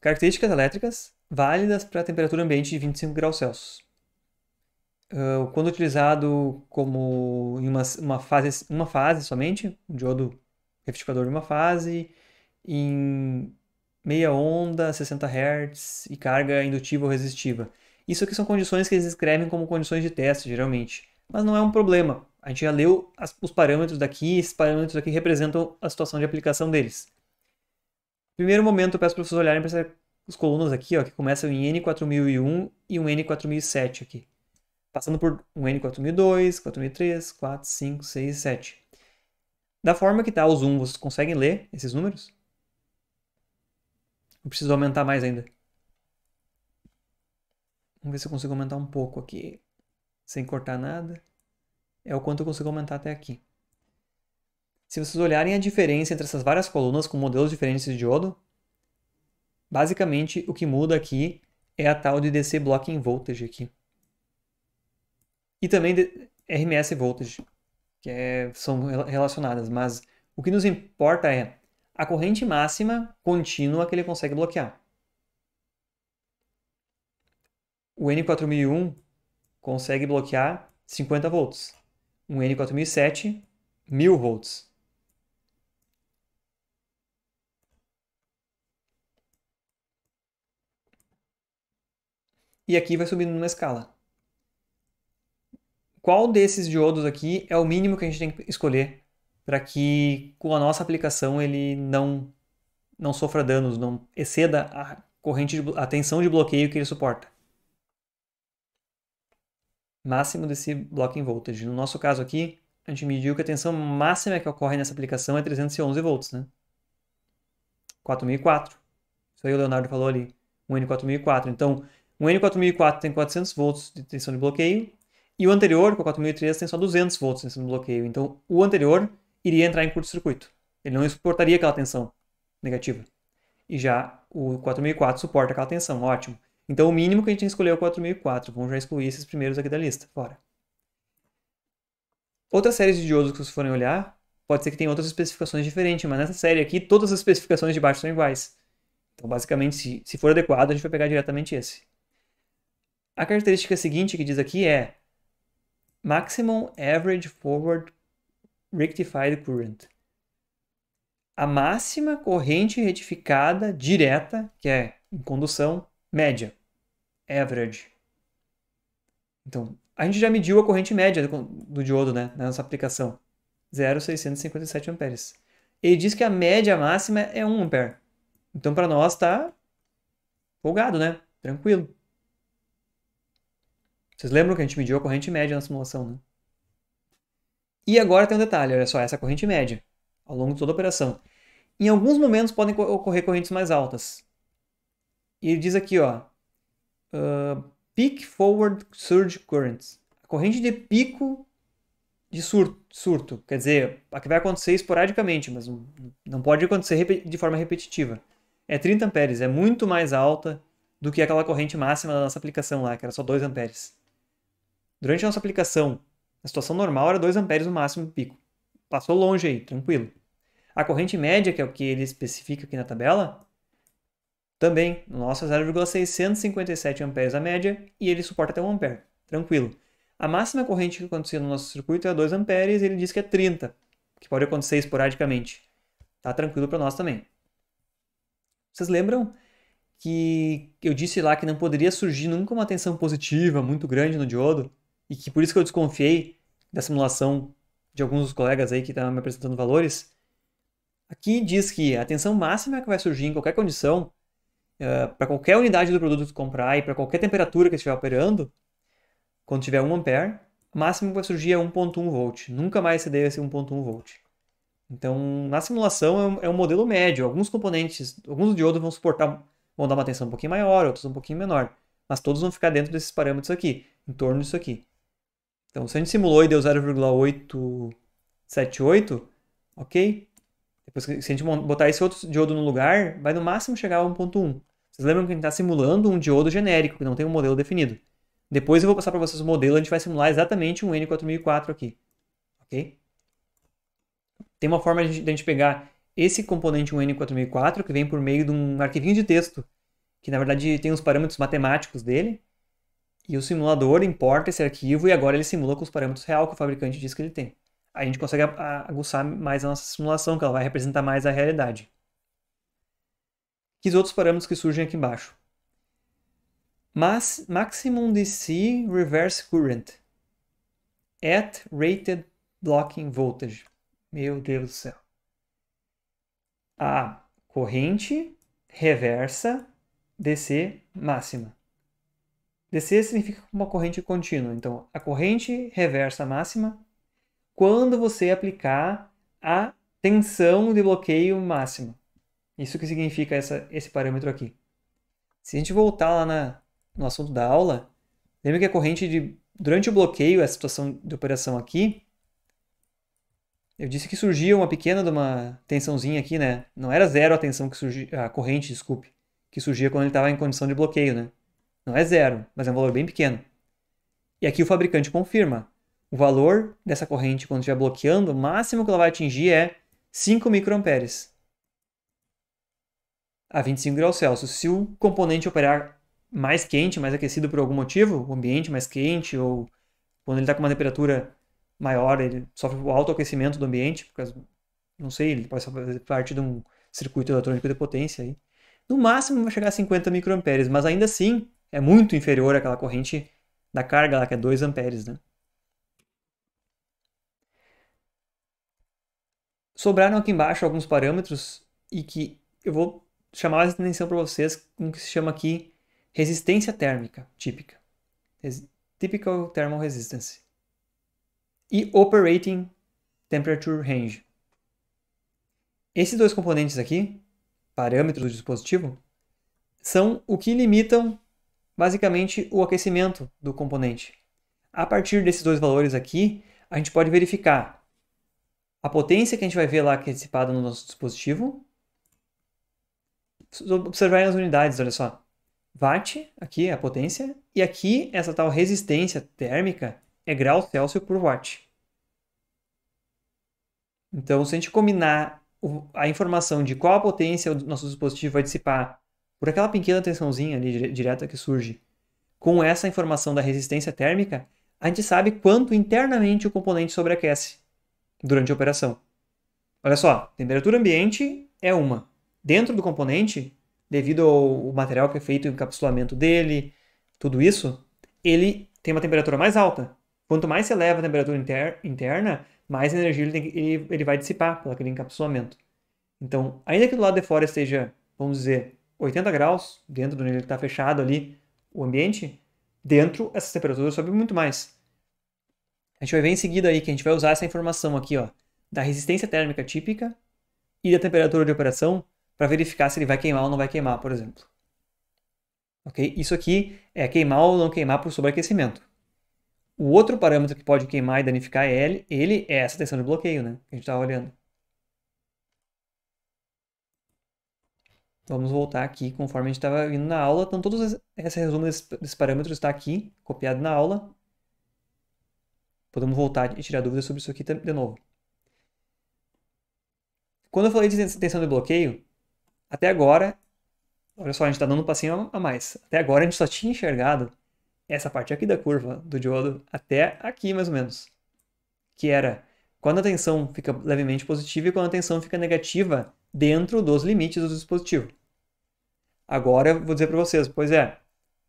características elétricas, válidas para temperatura ambiente de 25 graus Celsius. Uh, quando utilizado como em uma, uma, fase, uma fase somente, um diodo retificador de uma fase, em meia onda, 60 Hz e carga indutiva ou resistiva. Isso aqui são condições que eles escrevem como condições de teste, geralmente. Mas não é um problema. A gente já leu as, os parâmetros daqui, esses parâmetros aqui representam a situação de aplicação deles. Primeiro momento, eu peço para vocês olharem para essa as colunas aqui, ó, que começam em N4001 e um N4007 aqui. Passando por um N4002, 4003, 4, 5, 6 e 7. Da forma que está o zoom, vocês conseguem ler esses números? Eu preciso aumentar mais ainda. Vamos ver se eu consigo aumentar um pouco aqui, sem cortar nada. É o quanto eu consigo aumentar até aqui. Se vocês olharem a diferença entre essas várias colunas com modelos diferentes de diodo, Basicamente, o que muda aqui é a tal de DC Blocking Voltage aqui. E também RMS Voltage, que é, são relacionadas, mas o que nos importa é a corrente máxima contínua que ele consegue bloquear. O N4001 consegue bloquear 50 volts. Um N4007, 1000 volts. e aqui vai subindo numa escala. Qual desses diodos aqui é o mínimo que a gente tem que escolher para que com a nossa aplicação ele não, não sofra danos, não exceda a corrente de, a tensão de bloqueio que ele suporta. Máximo desse block voltage. No nosso caso aqui, a gente mediu que a tensão máxima que ocorre nessa aplicação é 311 volts, né? 4004. Isso aí o Leonardo falou ali, um N4004. Então, um N4004 tem 400 volts de tensão de bloqueio e o anterior, com a 4003, tem só 200 volts de tensão de bloqueio. Então, o anterior iria entrar em curto-circuito. Ele não suportaria aquela tensão negativa. E já o 4004 suporta aquela tensão, ótimo. Então, o mínimo que a gente tem que escolher é o 4004. Vamos já excluir esses primeiros aqui da lista, fora. Outras séries de diodos que vocês forem olhar, pode ser que tenha outras especificações diferentes, mas nessa série aqui, todas as especificações de baixo são iguais. Então, basicamente, se, se for adequado, a gente vai pegar diretamente esse. A característica seguinte que diz aqui é Maximum Average Forward Rectified Current. A máxima corrente retificada direta, que é em condução, média. Average. Então, a gente já mediu a corrente média do, diodo né, na nossa aplicação. 0,657 amperes. Ele diz que a média máxima é 1 ampere. Então, para nós, está folgado, né? Tranquilo. Vocês lembram que a gente mediu a corrente média na simulação, né? E agora tem um detalhe, olha só, essa é corrente média, ao longo de toda a operação. Em alguns momentos podem ocorrer correntes mais altas. E ele diz aqui, ó, uh, peak forward surge currents. A corrente de pico de surto, surto, quer dizer, a que vai acontecer esporadicamente, mas não pode acontecer de forma repetitiva. É 30 amperes, é muito mais alta do que aquela corrente máxima da nossa aplicação lá, que era só 2 amperes. Durante a nossa aplicação, a situação normal era 2 amperes no máximo do pico. Passou longe aí, tranquilo. A corrente média, que é o que ele especifica aqui na tabela, também, no nosso é 0,657 amperes a média e ele suporta até 1 ampere, tranquilo. A máxima corrente que acontecia no nosso circuito é 2 amperes e ele diz que é 30, que pode acontecer esporadicamente. Tá tranquilo para nós também. Vocês lembram que eu disse lá que não poderia surgir nunca uma tensão positiva muito grande no diodo? e que por isso que eu desconfiei da simulação de alguns dos colegas aí que estavam me apresentando valores, aqui diz que a tensão máxima é que vai surgir em qualquer condição, uh, eh, para qualquer unidade do produto que comprar e para qualquer temperatura que estiver operando, quando tiver 1 ampere, o máximo que vai surgir é 1.1 volt, nunca mais ceder esse 1.1 volt. Então, na simulação é um, é um, modelo médio, alguns componentes, alguns diodos vão suportar, vão dar uma tensão um pouquinho maior, outros um pouquinho menor, mas todos vão ficar dentro desses parâmetros aqui, em torno disso aqui. Então, se a gente simulou e deu 0,878, ok? Depois, se a gente botar esse outro diodo no lugar, vai no máximo chegar a 1.1. Vocês lembram que a gente está simulando um diodo genérico, que não tem um modelo definido. Depois eu vou passar para vocês o modelo, a gente vai simular exatamente um N4004 aqui, ok? Tem uma forma de a gente, de a gente pegar esse componente 1N4004, que vem por meio de um arquivinho de texto, que na verdade tem os parâmetros matemáticos dele, e o simulador importa esse arquivo e agora ele simula com os parâmetros real que o fabricante diz que ele tem. Aí a gente consegue aguçar mais a nossa simulação, que ela vai representar mais a realidade. Que os outros parâmetros que surgem aqui embaixo? Mas, maximum DC Reverse Current. At Rated Blocking Voltage. Meu Deus do céu. A corrente reversa DC máxima. Descer significa uma corrente contínua. Então, a corrente reversa máxima quando você aplicar a tensão de bloqueio máxima. Isso que significa essa, esse parâmetro aqui. Se a gente voltar lá na, no assunto da aula, lembra que a corrente de, durante o bloqueio, a situação de operação aqui, eu disse que surgia uma pequena de uma tensãozinha aqui, né? Não era zero a tensão que surgia, a corrente, desculpe, que surgia quando ele estava em condição de bloqueio, né? Não é zero, mas é um valor bem pequeno. E aqui o fabricante confirma. O valor dessa corrente, quando estiver bloqueando, o máximo que ela vai atingir é 5 microamperes a 25 graus Celsius. Se o componente operar mais quente, mais aquecido por algum motivo, o ambiente mais quente ou quando ele está com uma temperatura maior, ele sofre o alto aquecimento do ambiente, porque, não sei, ele pode fazer parte de um circuito eletrônico de potência aí. No máximo vai chegar a 50 microamperes, mas ainda assim é muito inferior àquela corrente da carga lá, que é 2 amperes, né? Sobraram aqui embaixo alguns parâmetros e que eu vou chamar a atenção para vocês um que se chama aqui resistência térmica típica. typical Thermal Resistance. E Operating Temperature Range. Esses dois componentes aqui, parâmetros do dispositivo, são o que limitam basicamente o aquecimento do componente. A partir desses dois valores aqui, a gente pode verificar a potência que a gente vai ver lá que é dissipada no nosso dispositivo. Observar as unidades, olha só. Watt, aqui é a potência, e aqui essa tal resistência térmica é grau Celsius por watt. Então, se a gente combinar a informação de qual a potência o nosso dispositivo vai dissipar por aquela pequena tensãozinha ali direta que surge. Com essa informação da resistência térmica, a gente sabe quanto internamente o componente sobreaquece durante a operação. Olha só, temperatura ambiente é uma. Dentro do componente, devido ao material que é feito, o encapsulamento dele, tudo isso, ele tem uma temperatura mais alta. Quanto mais se eleva a temperatura inter interna, mais energia ele, que, ele, ele vai dissipar pelo aquele encapsulamento. Então, ainda que do lado de fora esteja, vamos dizer, 80 graus dentro do nível que está fechado ali o ambiente, dentro essa temperatura sobe muito mais. A gente vai ver em seguida aí que a gente vai usar essa informação aqui, ó, da resistência térmica típica e da temperatura de operação para verificar se ele vai queimar ou não vai queimar, por exemplo. Ok? Isso aqui é queimar ou não queimar por sobreaquecimento. O outro parâmetro que pode queimar e danificar ele, ele é essa tensão de bloqueio, né? Que a gente estava olhando. Vamos voltar aqui conforme a gente estava indo na aula. Então, todo esse resumo desses parâmetros está aqui, copiado na aula. Podemos voltar e tirar dúvidas sobre isso aqui de novo. Quando eu falei de tensão de bloqueio, até agora, olha só, a gente está dando um passinho a mais. Até agora a gente só tinha enxergado essa parte aqui da curva do diodo até aqui, mais ou menos. Que era quando a tensão fica levemente positiva e quando a tensão fica negativa dentro dos limites do dispositivo. Agora eu vou dizer para vocês, pois é,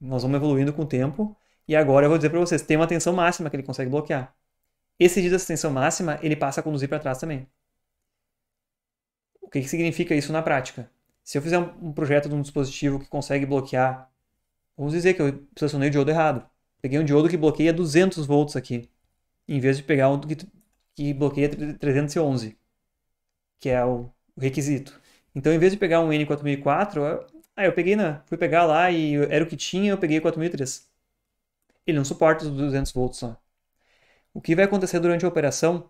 nós vamos evoluindo com o tempo, e agora eu vou dizer para vocês, tem uma tensão máxima que ele consegue bloquear. Esse dia dessa tensão máxima, ele passa a conduzir para trás também. O que, que significa isso na prática? Se eu fizer um projeto de um dispositivo que consegue bloquear, vamos dizer que eu selecionei o diodo errado. Peguei um diodo que bloqueia 200 volts aqui, em vez de pegar um que, que bloqueia 311, que é o requisito. Então, em vez de pegar um N4004, Aí ah, eu peguei, fui pegar lá e era o que tinha, eu peguei 4003. Ele não suporta os 200 volts só. O que vai acontecer durante a operação?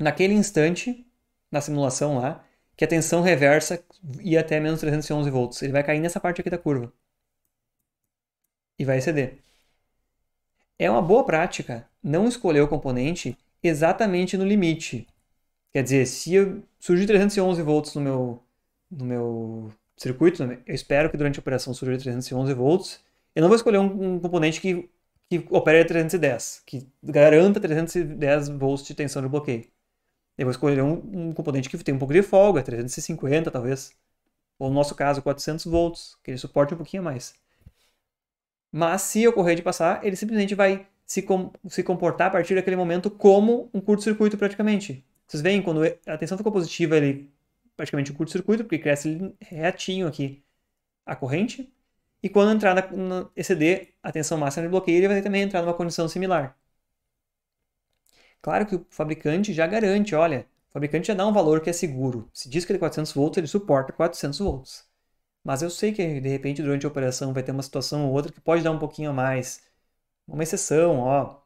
Naquele instante, na simulação lá, que a tensão reversa ia até menos 311 volts. Ele vai cair nessa parte aqui da curva. E vai exceder. É uma boa prática não escolher o componente exatamente no limite. Quer dizer, se surgir 311 volts no meu, no meu circuito, né? eu espero que durante a operação surja 311 volts. Eu não vou escolher um, um componente que, que opere a 310, que garanta 310 volts de tensão de bloqueio. Eu vou escolher um, um componente que tem um pouco de folga, 350 talvez, ou no nosso caso 400 volts, que ele suporte um pouquinho mais. Mas se ocorrer de passar, ele simplesmente vai se, com, se comportar a partir daquele momento como um curto-circuito praticamente. Vocês veem, quando a tensão ficou positiva, ele praticamente um curto-circuito, porque cresce retinho aqui a corrente. E quando entrar na, exceder a tensão máxima de bloqueio, ele vai também entrar numa condição similar. Claro que o fabricante já garante, olha, o fabricante já dá um valor que é seguro. Se diz que ele é 400 volts, ele suporta 400 volts. Mas eu sei que, de repente, durante a operação vai ter uma situação ou outra que pode dar um pouquinho a mais. Uma exceção, ó,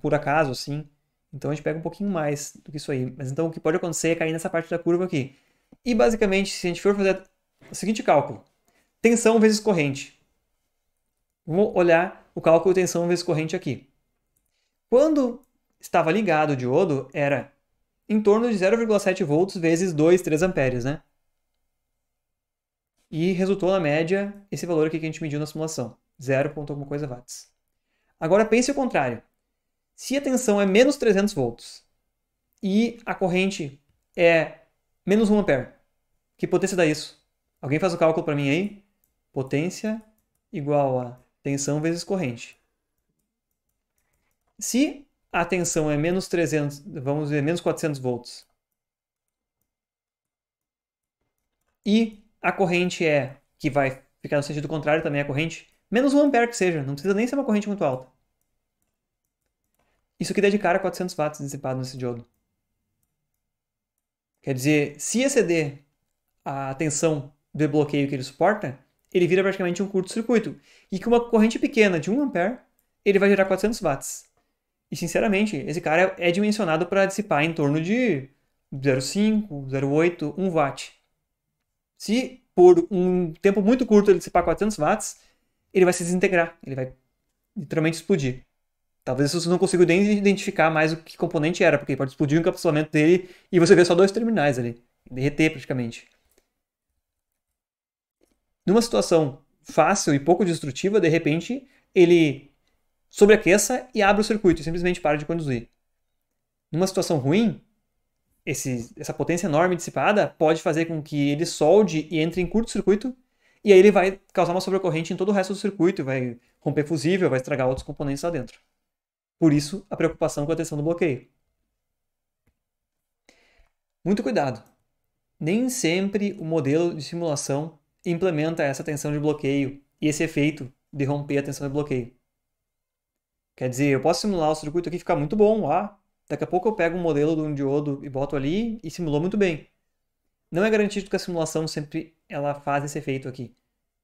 por acaso, assim. Então a gente pega um pouquinho mais do que isso aí. Mas então o que pode acontecer é cair nessa parte da curva aqui. E basicamente, se a gente for fazer o seguinte cálculo: tensão vezes corrente. Vamos olhar o cálculo de tensão vezes corrente aqui. Quando estava ligado o diodo, era em torno de 0,7 volts vezes 2, 3 amperes, né? E resultou na média esse valor aqui que a gente mediu na simulação, 0, alguma coisa watts. Agora pense o contrário. Se a tensão é menos 300 volts e a corrente é menos 1 ampere, que potência dá isso? Alguém faz o cálculo para mim aí? Potência igual a tensão vezes corrente. Se a tensão é menos 300, vamos ver, menos 400 volts, e a corrente é, que vai ficar no sentido contrário também a corrente, menos 1 ampere que seja, não precisa nem ser uma corrente muito alta. Isso aqui dá de cara 400 watts dissipado nesse diodo. Quer dizer, se exceder a tensão do bloqueio que ele suporta, ele vira praticamente um curto-circuito. E com uma corrente pequena de 1 ampere, ele vai gerar 400 watts. E sinceramente, esse cara é dimensionado para dissipar em torno de 0,5, 0,8, 1 watt. Se por um tempo muito curto ele dissipar 400 watts, ele vai se desintegrar, ele vai literalmente explodir. Talvez você não consiga nem identificar mais o que componente era, porque pode explodir o encapsulamento dele e você vê só dois terminais ali, derreter praticamente. Numa situação fácil e pouco destrutiva, de repente ele sobreaqueça e abre o circuito e simplesmente para de conduzir. Numa situação ruim, esse, essa potência enorme dissipada pode fazer com que ele solde e entre em curto-circuito, e aí ele vai causar uma sobrecorrente em todo o resto do circuito, vai romper fusível, vai estragar outros componentes lá dentro. Por isso, a preocupação com a tensão do bloqueio. Muito cuidado! Nem sempre o modelo de simulação implementa essa tensão de bloqueio e esse efeito de romper a tensão de bloqueio. Quer dizer, eu posso simular o circuito aqui e ficar muito bom, ah, daqui a pouco eu pego um modelo de um diodo e boto ali e simulou muito bem. Não é garantido que a simulação sempre ela faz esse efeito aqui.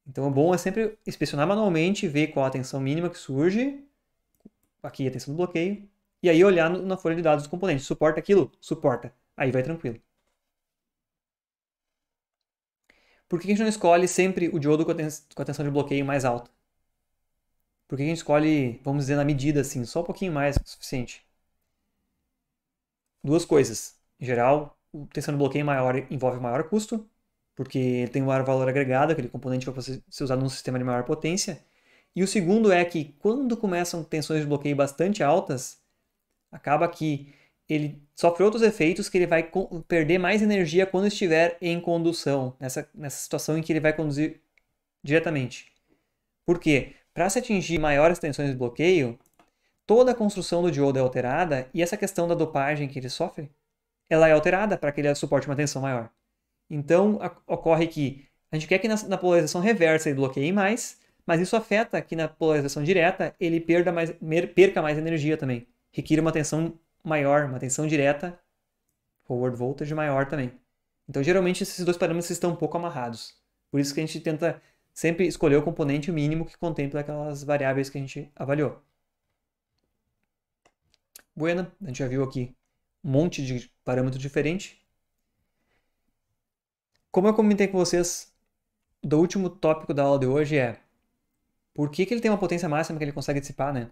Então o bom é sempre inspecionar manualmente, ver qual a tensão mínima que surge aqui atenção do bloqueio, e aí olhar no, na folha de dados dos componentes. Suporta aquilo? Suporta. Aí vai tranquilo. Por que a gente não escolhe sempre o diodo com a, tensão de bloqueio mais alta? Por que a gente escolhe, vamos dizer, na medida assim, só um pouquinho mais o é suficiente? Duas coisas. Em geral, o tensão de bloqueio maior envolve maior custo, porque ele tem um maior valor agregado, aquele componente vai ser usado num sistema de maior potência, e o segundo é que quando começam tensões de bloqueio bastante altas, acaba que ele sofre outros efeitos que ele vai perder mais energia quando estiver em condução, nessa, nessa situação em que ele vai conduzir diretamente. Por quê? Para se atingir maiores tensões de bloqueio, toda a construção do diodo é alterada e essa questão da dopagem que ele sofre, ela é alterada para que ele suporte uma tensão maior. Então, ocorre que a gente quer que na, na polarização reversa ele bloqueie mais, mas isso afeta que na polarização direta ele perda mais, perca mais energia também. Requer uma tensão maior, uma tensão direta, forward voltage maior também. Então, geralmente, esses dois parâmetros estão um pouco amarrados. Por isso que a gente tenta sempre escolher o componente mínimo que contempla aquelas variáveis que a gente avaliou. Bueno, a gente já viu aqui um monte de parâmetro diferente. Como eu comentei com vocês, do último tópico da aula de hoje é por que, que ele tem uma potência máxima que ele consegue dissipar, né?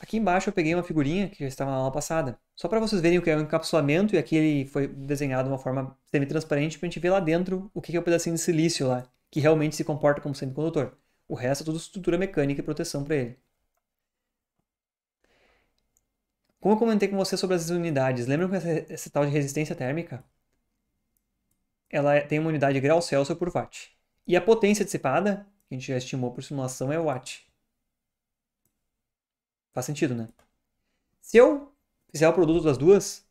Aqui embaixo eu peguei uma figurinha que já estava na aula passada, só para vocês verem o que é o encapsulamento, e aqui ele foi desenhado de uma forma semi-transparente para a gente ver lá dentro o que é o pedacinho de silício lá, que realmente se comporta como semicondutor. O resto é tudo estrutura mecânica e proteção para ele. Como eu comentei com você sobre as unidades, lembram que essa, essa tal de resistência térmica? Ela é, tem uma unidade grau Celsius por watt. E a potência dissipada que a gente já estimou por simulação é o Watt. Faz sentido, né? Se eu fizer o produto das duas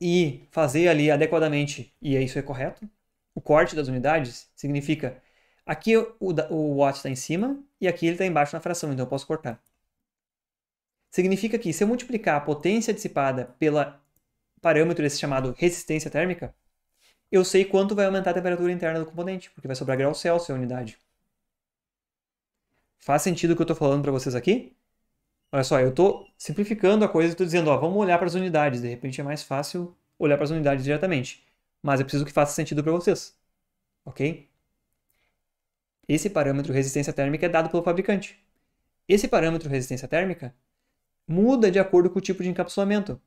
e fazer ali adequadamente, e é isso é correto, o corte das unidades significa aqui o, o watt está em cima e aqui ele está embaixo na fração, então eu posso cortar. Significa que se eu multiplicar a potência dissipada pelo parâmetro esse chamado resistência térmica, eu sei quanto vai aumentar a temperatura interna do componente, porque vai sobrar grau Celsius a unidade. Faz sentido o que eu estou falando para vocês aqui? Olha só, eu estou simplificando a coisa e estou dizendo, ó, vamos olhar para as unidades. De repente é mais fácil olhar para as unidades diretamente. Mas eu preciso que faça sentido para vocês. Ok? Esse parâmetro resistência térmica é dado pelo fabricante. Esse parâmetro resistência térmica muda de acordo com o tipo de encapsulamento.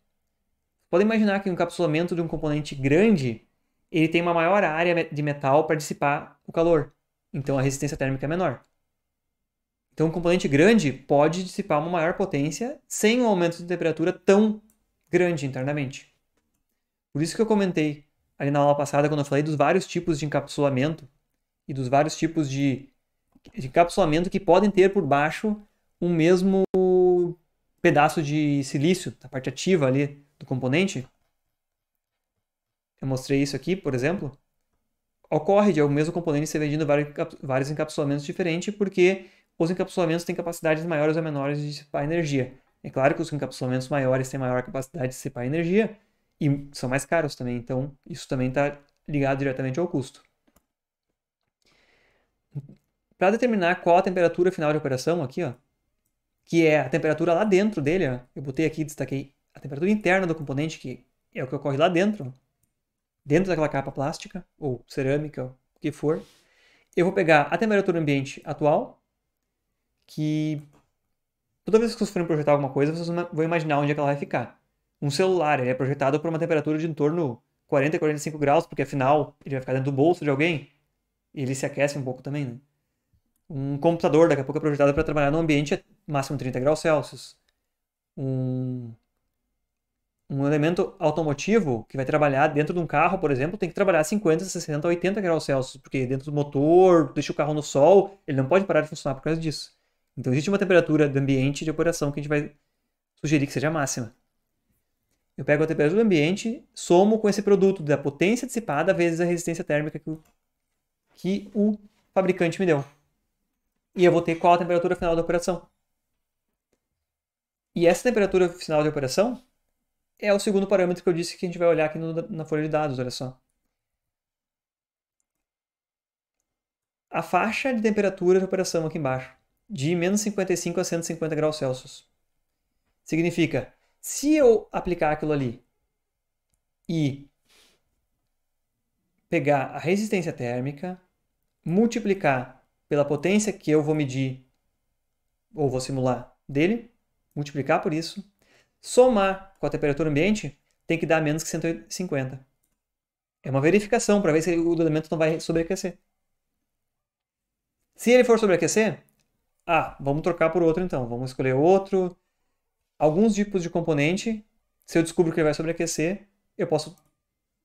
Podem imaginar que o encapsulamento de um componente grande, ele tem uma maior área de metal para dissipar o calor. Então a resistência térmica é menor. Então, um componente grande pode dissipar uma maior potência sem um aumento de temperatura tão grande internamente. Por isso que eu comentei ali na aula passada, quando eu falei dos vários tipos de encapsulamento e dos vários tipos de, de encapsulamento que podem ter por baixo um mesmo pedaço de silício, a parte ativa ali do componente. Eu mostrei isso aqui, por exemplo. Ocorre de algum mesmo componente ser vendido vários encapsulamentos diferentes porque os encapsulamentos têm capacidades maiores ou menores de dissipar energia. É claro que os encapsulamentos maiores têm maior capacidade de dissipar energia e são mais caros também, então isso também está ligado diretamente ao custo. Para determinar qual a temperatura final de operação aqui, ó, que é a temperatura lá dentro dele, ó, eu botei aqui, destaquei a temperatura interna do componente, que é o que ocorre lá dentro, dentro daquela capa plástica ou cerâmica, o que for. Eu vou pegar a temperatura ambiente atual, que toda vez que vocês forem projetar alguma coisa, vocês vão imaginar onde é que ela vai ficar. Um celular, ele é projetado para uma temperatura de em torno 40 45 graus, porque afinal ele vai ficar dentro do bolso de alguém e ele se aquece um pouco também, né? Um computador, daqui a pouco, é projetado para trabalhar num ambiente máximo 30 graus Celsius. Um, um elemento automotivo que vai trabalhar dentro de um carro, por exemplo, tem que trabalhar 50, 60, 80 graus Celsius, porque dentro do motor, deixa o carro no sol, ele não pode parar de funcionar por causa disso. Então existe uma temperatura do ambiente de operação que a gente vai sugerir que seja a máxima. Eu pego a temperatura do ambiente, somo com esse produto da potência dissipada vezes a resistência térmica que o, que o fabricante me deu. E eu vou ter qual a temperatura final da operação. E essa temperatura final de operação é o segundo parâmetro que eu disse que a gente vai olhar aqui no, na folha de dados, olha só. A faixa de temperatura de operação aqui embaixo de menos 55 a 150 graus Celsius. Significa, se eu aplicar aquilo ali e pegar a resistência térmica, multiplicar pela potência que eu vou medir ou vou simular dele, multiplicar por isso, somar com a temperatura ambiente, tem que dar menos que 150. É uma verificação para ver se o elemento não vai sobreaquecer. Se ele for sobreaquecer, ah, vamos trocar por outro então. Vamos escolher outro. Alguns tipos de componente. Se eu descubro que ele vai sobreaquecer, eu posso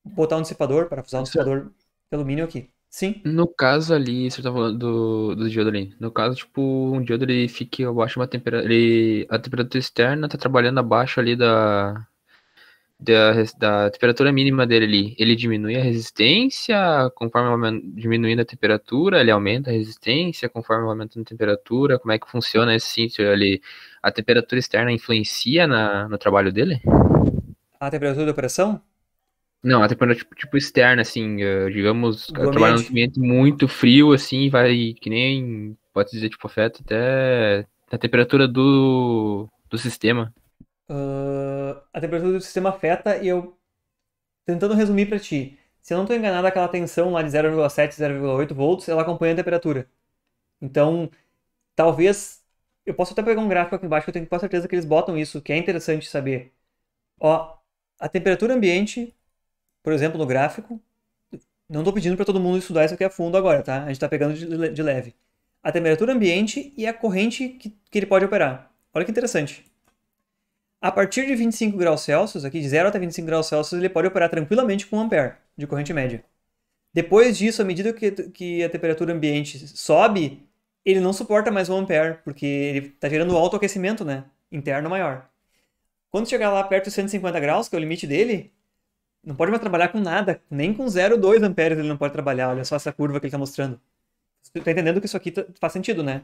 botar um dissipador, para usar um dissipador de alumínio aqui. Sim. No caso ali, você tá falando do, do diodo ali. No caso, tipo, um diodo ele fica abaixo de uma temperatura. a temperatura externa tá trabalhando abaixo ali da, da, da, temperatura mínima dele ali, ele diminui a resistência conforme diminuindo a temperatura, ele aumenta a resistência conforme aumentando a temperatura? Como é que funciona esse sensor? ali a temperatura externa influencia na, no trabalho dele? A temperatura da operação? Não, a temperatura tipo, tipo externa, assim, eh, digamos, trabalha num ambiente muito frio, assim, vai que nem, pode dizer, tipo, afeta até a temperatura do, do sistema. Uh, a temperatura do sistema afeta e eu. Tentando resumir para ti. Se eu não estou enganado, aquela tensão lá de 0,7, 0,8 volts, ela acompanha a temperatura. Então, talvez. Eu posso até pegar um gráfico aqui embaixo, que eu tenho quase certeza que eles botam isso, que é interessante saber. Ó, a temperatura ambiente, por exemplo, no gráfico. Não estou pedindo para todo mundo estudar isso aqui a fundo agora, tá? A gente está pegando de leve. A temperatura ambiente e a corrente que, que ele pode operar. Olha que interessante. A partir de 25 graus Celsius, aqui de 0 até 25 graus Celsius, ele pode operar tranquilamente com 1 ampere de corrente média. Depois disso, à medida que, que a temperatura ambiente sobe, ele não suporta mais 1 ampere, porque ele está gerando autoaquecimento né, interno maior. Quando chegar lá perto de 150 graus, que é o limite dele, não pode mais trabalhar com nada, nem com 0,2 amperes ele não pode trabalhar. Olha só essa curva que ele está mostrando. Você está entendendo que isso aqui tá, faz sentido, né?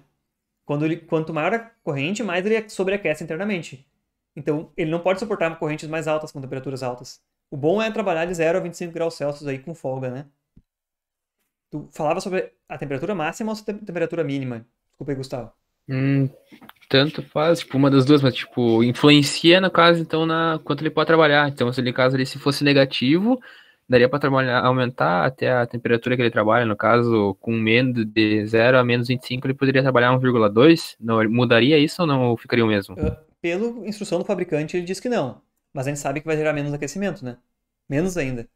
Quando ele, quanto maior a corrente, mais ele é sobreaquece internamente. Então, ele não pode suportar correntes mais altas, com temperaturas altas. O bom é trabalhar de 0 a 25 graus Celsius aí com folga, né? Tu falava sobre a temperatura máxima ou a temperatura mínima? Desculpa aí, Gustavo. Hum, tanto faz, tipo, uma das duas, mas, tipo, influencia, no caso, então, na quanto ele pode trabalhar. Então, se ele, caso ele se fosse negativo, daria para trabalhar, aumentar até a temperatura que ele trabalha, no caso, com menos de 0 a menos 25, ele poderia trabalhar 1,2? Não, mudaria isso ou não ficaria o mesmo? pela instrução do fabricante, ele diz que não. Mas a gente sabe que vai gerar menos aquecimento, né? Menos ainda.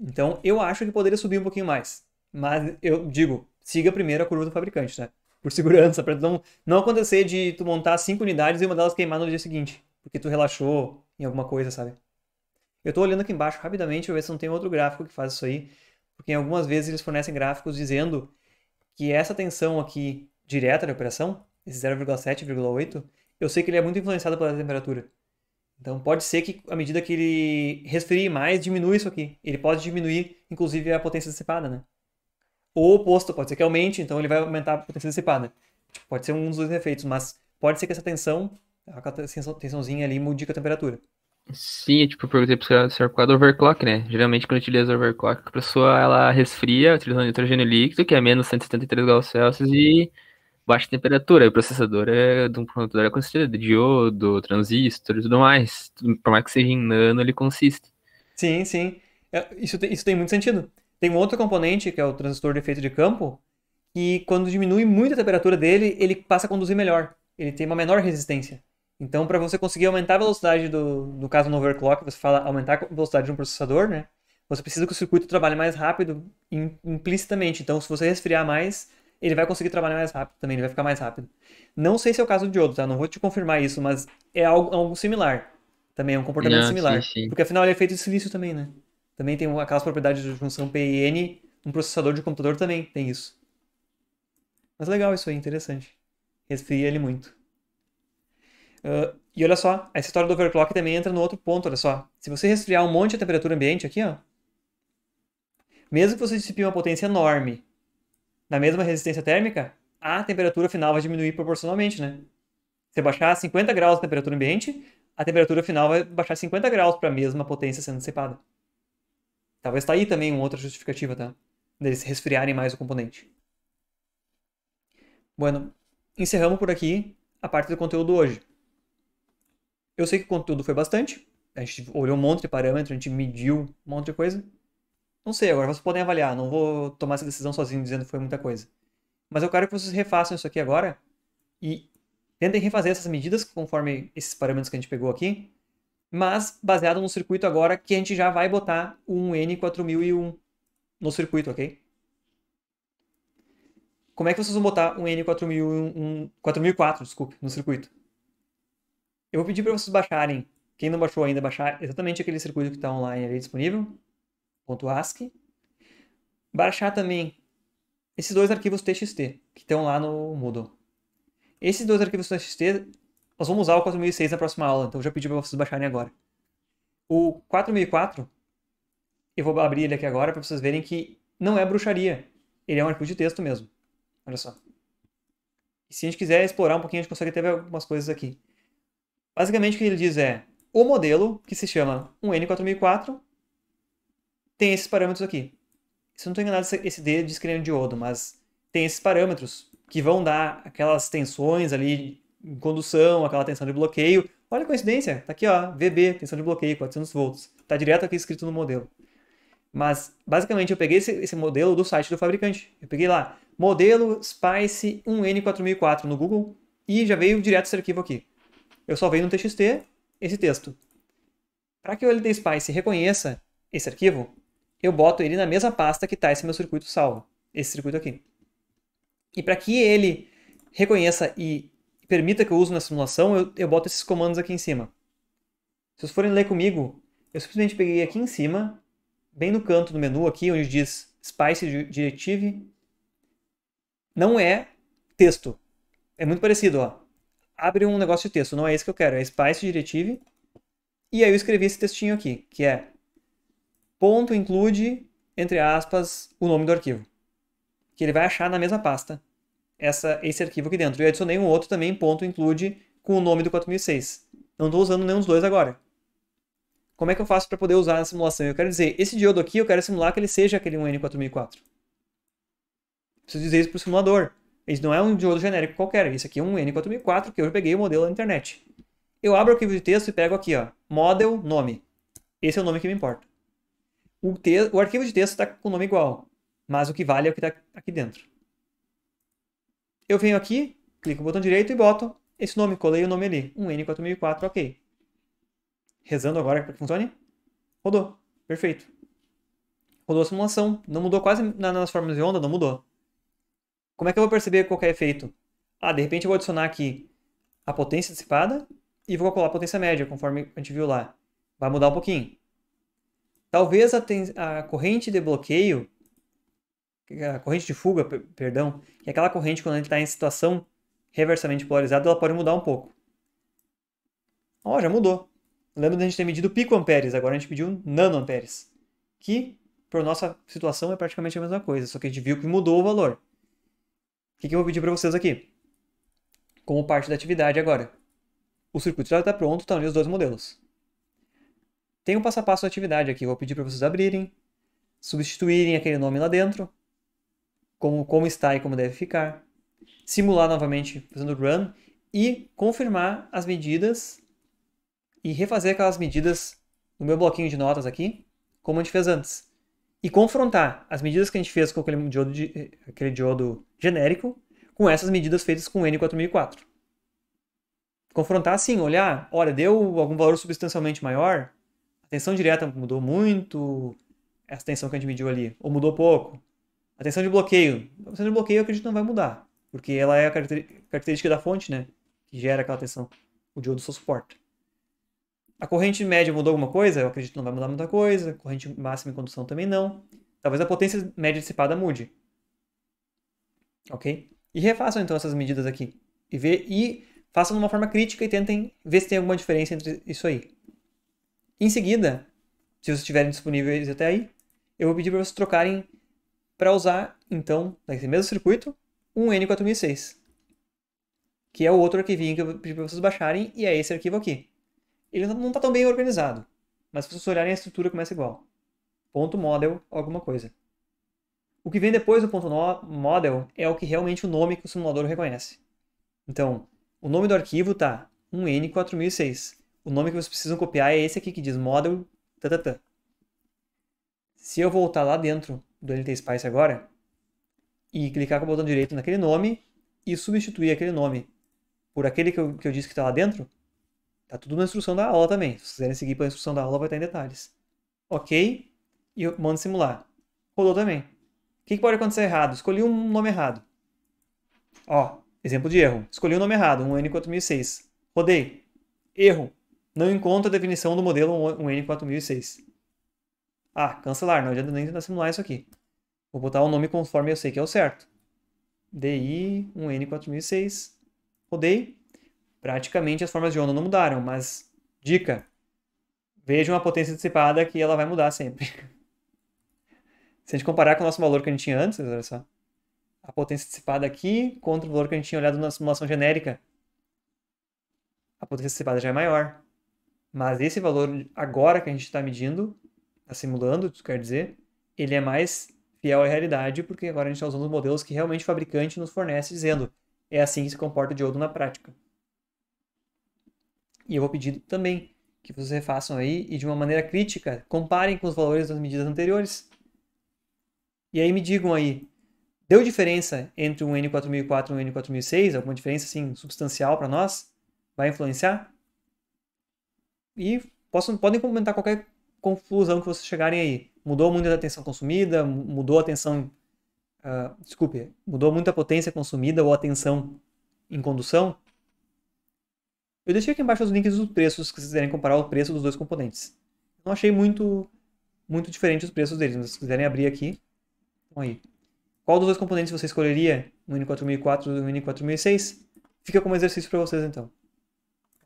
Então, eu acho que poderia subir um pouquinho mais. Mas eu digo, siga primeiro a curva do fabricante, né? Por segurança, para não, não acontecer de tu montar cinco unidades e uma delas queimar no dia seguinte. Porque tu relaxou em alguma coisa, sabe? Eu estou olhando aqui embaixo rapidamente, ver se não tem outro gráfico que faz isso aí. Porque algumas vezes eles fornecem gráficos dizendo que essa tensão aqui direta da operação, esse 0,7, 0,8 eu sei que ele é muito influenciado pela temperatura. Então pode ser que à medida que ele resfrie mais, diminua isso aqui. Ele pode diminuir, inclusive, a potência dissipada, né? Ou o oposto, pode ser que aumente, então ele vai aumentar a potência dissipada. Tipo, pode ser um dos dois efeitos, mas pode ser que essa tensão, aquela tensãozinha ali, mude a temperatura. Sim, tipo, eu perguntei pro causa do overclock, né? Geralmente quando utiliza overclock, a pessoa ela resfria utilizando nitrogênio líquido, que é menos 173 graus Celsius, e baixa temperatura. E o processador é de um computador é consistido de diodo, transistor e tudo mais. Por mais que seja em nano, ele consiste. Sim, sim. É, isso tem, isso tem muito sentido. Tem um outro componente, que é o transistor de efeito de campo, que quando diminui muito a temperatura dele, ele passa a conduzir melhor. Ele tem uma menor resistência. Então, para você conseguir aumentar a velocidade do, no caso no overclock, você fala aumentar a velocidade de um processador, né? Você precisa que o circuito trabalhe mais rápido implicitamente. Então, se você resfriar mais, ele vai conseguir trabalhar mais rápido também, ele vai ficar mais rápido. Não sei se é o caso de outro, tá? Não vou te confirmar isso, mas é algo, é algo similar. Também é um comportamento Não, similar. Sim, sim. Porque afinal ele é feito de silício também, né? Também tem aquelas propriedades de junção P e N, um processador de computador também tem isso. Mas legal isso aí, interessante. Resfria ele muito. Uh, e olha só, essa história do overclock também entra no outro ponto, olha só. Se você resfriar um monte a temperatura ambiente aqui, ó, mesmo que você dissipar uma potência enorme, na mesma resistência térmica, a temperatura final vai diminuir proporcionalmente, né? Se eu baixar 50 graus a temperatura ambiente, a temperatura final vai baixar 50 graus para a mesma potência sendo dissipada. Talvez está aí também uma outra justificativa, tá? Deles resfriarem mais o componente. Bueno, encerramos por aqui a parte do conteúdo hoje. Eu sei que o conteúdo foi bastante. A gente olhou um monte de parâmetros, a gente mediu um monte de coisa. Não sei, agora vocês podem avaliar, não vou tomar essa decisão sozinho dizendo que foi muita coisa. Mas eu quero que vocês refaçam isso aqui agora e tentem refazer essas medidas conforme esses parâmetros que a gente pegou aqui, mas baseado no circuito agora que a gente já vai botar um N4001 no circuito, ok? Como é que vocês vão botar um N4001, um 4004, desculpe, no circuito? Eu vou pedir para vocês baixarem, quem não baixou ainda, baixar exatamente aquele circuito que está online ali disponível ask baixar também esses dois arquivos txt que estão lá no Moodle. Esses dois arquivos txt, nós vamos usar o 4006 na próxima aula, então eu já pedi para vocês baixarem agora. O 4004, eu vou abrir ele aqui agora para vocês verem que não é bruxaria, ele é um arquivo de texto mesmo. Olha só. E se a gente quiser explorar um pouquinho, a gente consegue até ver algumas coisas aqui. Basicamente o que ele diz é o modelo, que se chama um N4004, tem esses parâmetros aqui. Se eu não estou enganado, esse D diz que ele é um diodo, mas tem esses parâmetros que vão dar aquelas tensões ali em condução, aquela tensão de bloqueio. Olha a coincidência, tá aqui ó, VB, tensão de bloqueio, 400 volts. Tá direto aqui escrito no modelo. Mas, basicamente, eu peguei esse, esse modelo do site do fabricante. Eu peguei lá, modelo Spice 1N4004 no Google, e já veio direto esse arquivo aqui. Eu só veio no TXT esse texto. Para que o LT Spice reconheça esse arquivo, eu boto ele na mesma pasta que está esse meu circuito salvo, esse circuito aqui. E para que ele reconheça e permita que eu use na simulação, eu, eu boto esses comandos aqui em cima. Se vocês forem ler comigo, eu simplesmente peguei aqui em cima, bem no canto do menu aqui, onde diz Spice Directive. Não é texto. É muito parecido, ó. Abre um negócio de texto, não é esse que eu quero, é Spice Directive. E aí eu escrevi esse textinho aqui, que é ponto include, entre aspas, o nome do arquivo. Que ele vai achar na mesma pasta essa, esse arquivo aqui dentro. E adicionei um outro também, ponto include, com o nome do 4006. Não estou usando nenhum dos dois agora. Como é que eu faço para poder usar na simulação? Eu quero dizer, esse diodo aqui, eu quero simular que ele seja aquele 1N4004. Preciso dizer isso para o simulador. Isso não é um diodo genérico qualquer. Isso aqui é um N4004 que eu peguei o modelo na internet. Eu abro o arquivo de texto e pego aqui, ó, model nome. Esse é o nome que me importa o, te... o arquivo de texto está com o nome igual, mas o que vale é o que está aqui dentro. Eu venho aqui, clico no botão direito e boto esse nome, colei o nome ali, um N4004, ok. Rezando agora para que funcione. Rodou, perfeito. Rodou a simulação, não mudou quase nas formas de onda, não mudou. Como é que eu vou perceber qual é o efeito? Ah, de repente eu vou adicionar aqui a potência dissipada e vou calcular a potência média, conforme a gente viu lá. Vai mudar um pouquinho. Talvez a, a corrente de bloqueio, a corrente de fuga, perdão, que é aquela corrente quando ele está em situação reversamente polarizada, ela pode mudar um pouco. Ó, oh, já mudou. Lembra da gente ter medido picoamperes, agora a gente pediu nanoamperes, que para nossa situação é praticamente a mesma coisa, só que a gente viu que mudou o valor. O que, que eu vou pedir para vocês aqui? Como parte da atividade agora. O circuito já está pronto, estão tá ali os dois modelos. Tem um passo a passo da atividade aqui. Vou pedir para vocês abrirem, substituírem aquele nome lá dentro, como, como está e como deve ficar, simular novamente fazendo run e confirmar as medidas e refazer aquelas medidas no meu bloquinho de notas aqui, como a gente fez antes. E confrontar as medidas que a gente fez com aquele diodo, de, aquele diodo genérico com essas medidas feitas com o N4004. Confrontar assim, olhar, olha, deu algum valor substancialmente maior? Tensão direta mudou muito essa tensão que a gente mediu ali, ou mudou pouco. A tensão de bloqueio. A tensão de bloqueio eu acredito não vai mudar, porque ela é a característica da fonte, né? Que gera aquela tensão. O diodo só suporta. A corrente média mudou alguma coisa? Eu acredito que não vai mudar muita coisa. A corrente máxima em condução também não. Talvez a potência média dissipada mude. Ok? E refaçam então essas medidas aqui. E, vê, e façam de uma forma crítica e tentem ver se tem alguma diferença entre isso aí. Em seguida, se vocês estiverem disponíveis até aí, eu vou pedir para vocês trocarem para usar, então, nesse mesmo circuito, um N4006, que é o outro arquivinho que eu pedi para vocês baixarem, e é esse arquivo aqui. Ele não está tão bem organizado, mas se vocês olharem a estrutura começa igual. Ponto .model alguma coisa. O que vem depois do ponto .model é o que realmente o nome que o simulador reconhece. Então, o nome do arquivo está 1N4006 o nome que vocês precisam copiar é esse aqui que diz model. Tatatã. Tá, tá, tá. Se eu voltar lá dentro do LT Spice agora e clicar com o botão direito naquele nome e substituir aquele nome por aquele que eu, que eu disse que está lá dentro, tá tudo na instrução da aula também. Se vocês quiserem seguir pela instrução da aula, vai estar em detalhes. Ok? E eu mando simular. Rolou também. O que, que pode acontecer errado? Escolhi um nome errado. Ó, exemplo de erro. Escolhi um nome errado, um N4006. Rodei. Erro. Não encontro a definição do modelo 1N4006. Ah, cancelar. Não adianta nem tentar simular isso aqui. Vou botar o nome conforme eu sei que é o certo. DI 1N4006. Rodei. Praticamente as formas de onda não mudaram, mas dica. Vejam a potência dissipada que ela vai mudar sempre. Se a gente comparar com o nosso valor que a gente tinha antes, olha só. A potência dissipada aqui contra o valor que a gente tinha olhado na simulação genérica. A potência dissipada já é maior. Mas esse valor agora que a gente está medindo, está simulando, isso quer dizer, ele é mais fiel à realidade, porque agora a gente está usando os modelos que realmente o fabricante nos fornece, dizendo é assim que se comporta o diodo na prática. E eu vou pedir também que vocês refaçam aí e de uma maneira crítica, comparem com os valores das medidas anteriores. E aí me digam aí, deu diferença entre um N4004 e um N4006? Alguma diferença assim substancial para nós? Vai influenciar? E possam, podem comentar qualquer confusão que vocês chegarem aí. Mudou muito a atenção consumida, mudou a atenção. Uh, desculpe, mudou muito a potência consumida ou a atenção em condução. Eu deixei aqui embaixo os links dos preços que vocês quiserem comparar o preço dos dois componentes. Não achei muito muito diferente os preços deles, mas se quiserem abrir aqui, então aí. Qual dos dois componentes você escolheria? O N4004 e o N4006? Fica como exercício para vocês então.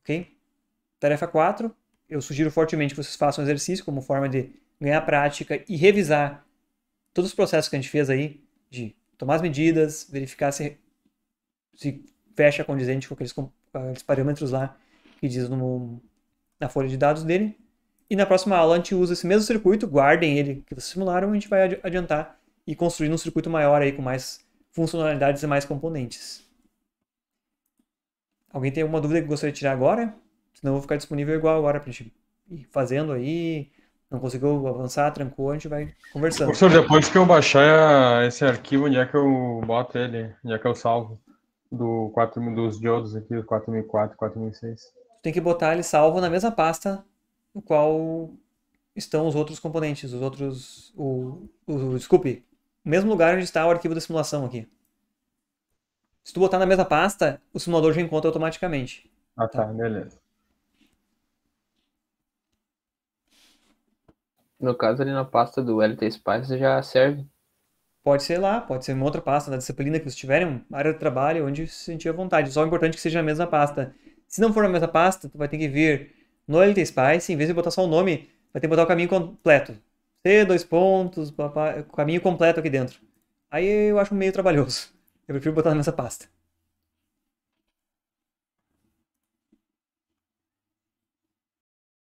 OK? Tarefa 4, eu sugiro fortemente que vocês façam um exercício como forma de ganhar prática e revisar todos os processos que a gente fez aí, de tomar as medidas, verificar se, se fecha condizente com aqueles, com aqueles parâmetros lá que diz no, na folha de dados dele. E na próxima aula a gente usa esse mesmo circuito, guardem ele que vocês simularam, e a gente vai adiantar e construir um circuito maior aí com mais funcionalidades e mais componentes. Alguém tem alguma dúvida que gostaria de tirar agora? senão eu vou ficar disponível igual agora pra gente ir fazendo aí. Não conseguiu avançar, trancou, a gente vai conversando. Professor, depois que eu baixar esse arquivo, onde é que eu boto ele? Onde é que eu salvo? Do 4, dos diodos aqui, do 4004, 4006. Tu tem que botar ele salvo na mesma pasta no qual estão os outros componentes, os outros. O, o, desculpe, mesmo lugar onde está o arquivo da simulação aqui. Se tu botar na mesma pasta, o simulador já encontra automaticamente. Ah tá, tá beleza. No caso, ali na pasta do LT Spice já serve. Pode ser lá, pode ser em outra pasta da disciplina que vocês tiverem, área de trabalho, onde se sentir à vontade. Só é importante que seja na mesma pasta. Se não for na mesma pasta, tu vai ter que vir no LT Spice, em vez de botar só o nome, vai ter que botar o caminho completo. C, dois pontos, papá, caminho completo aqui dentro. Aí eu acho meio trabalhoso. Eu prefiro botar na mesma pasta.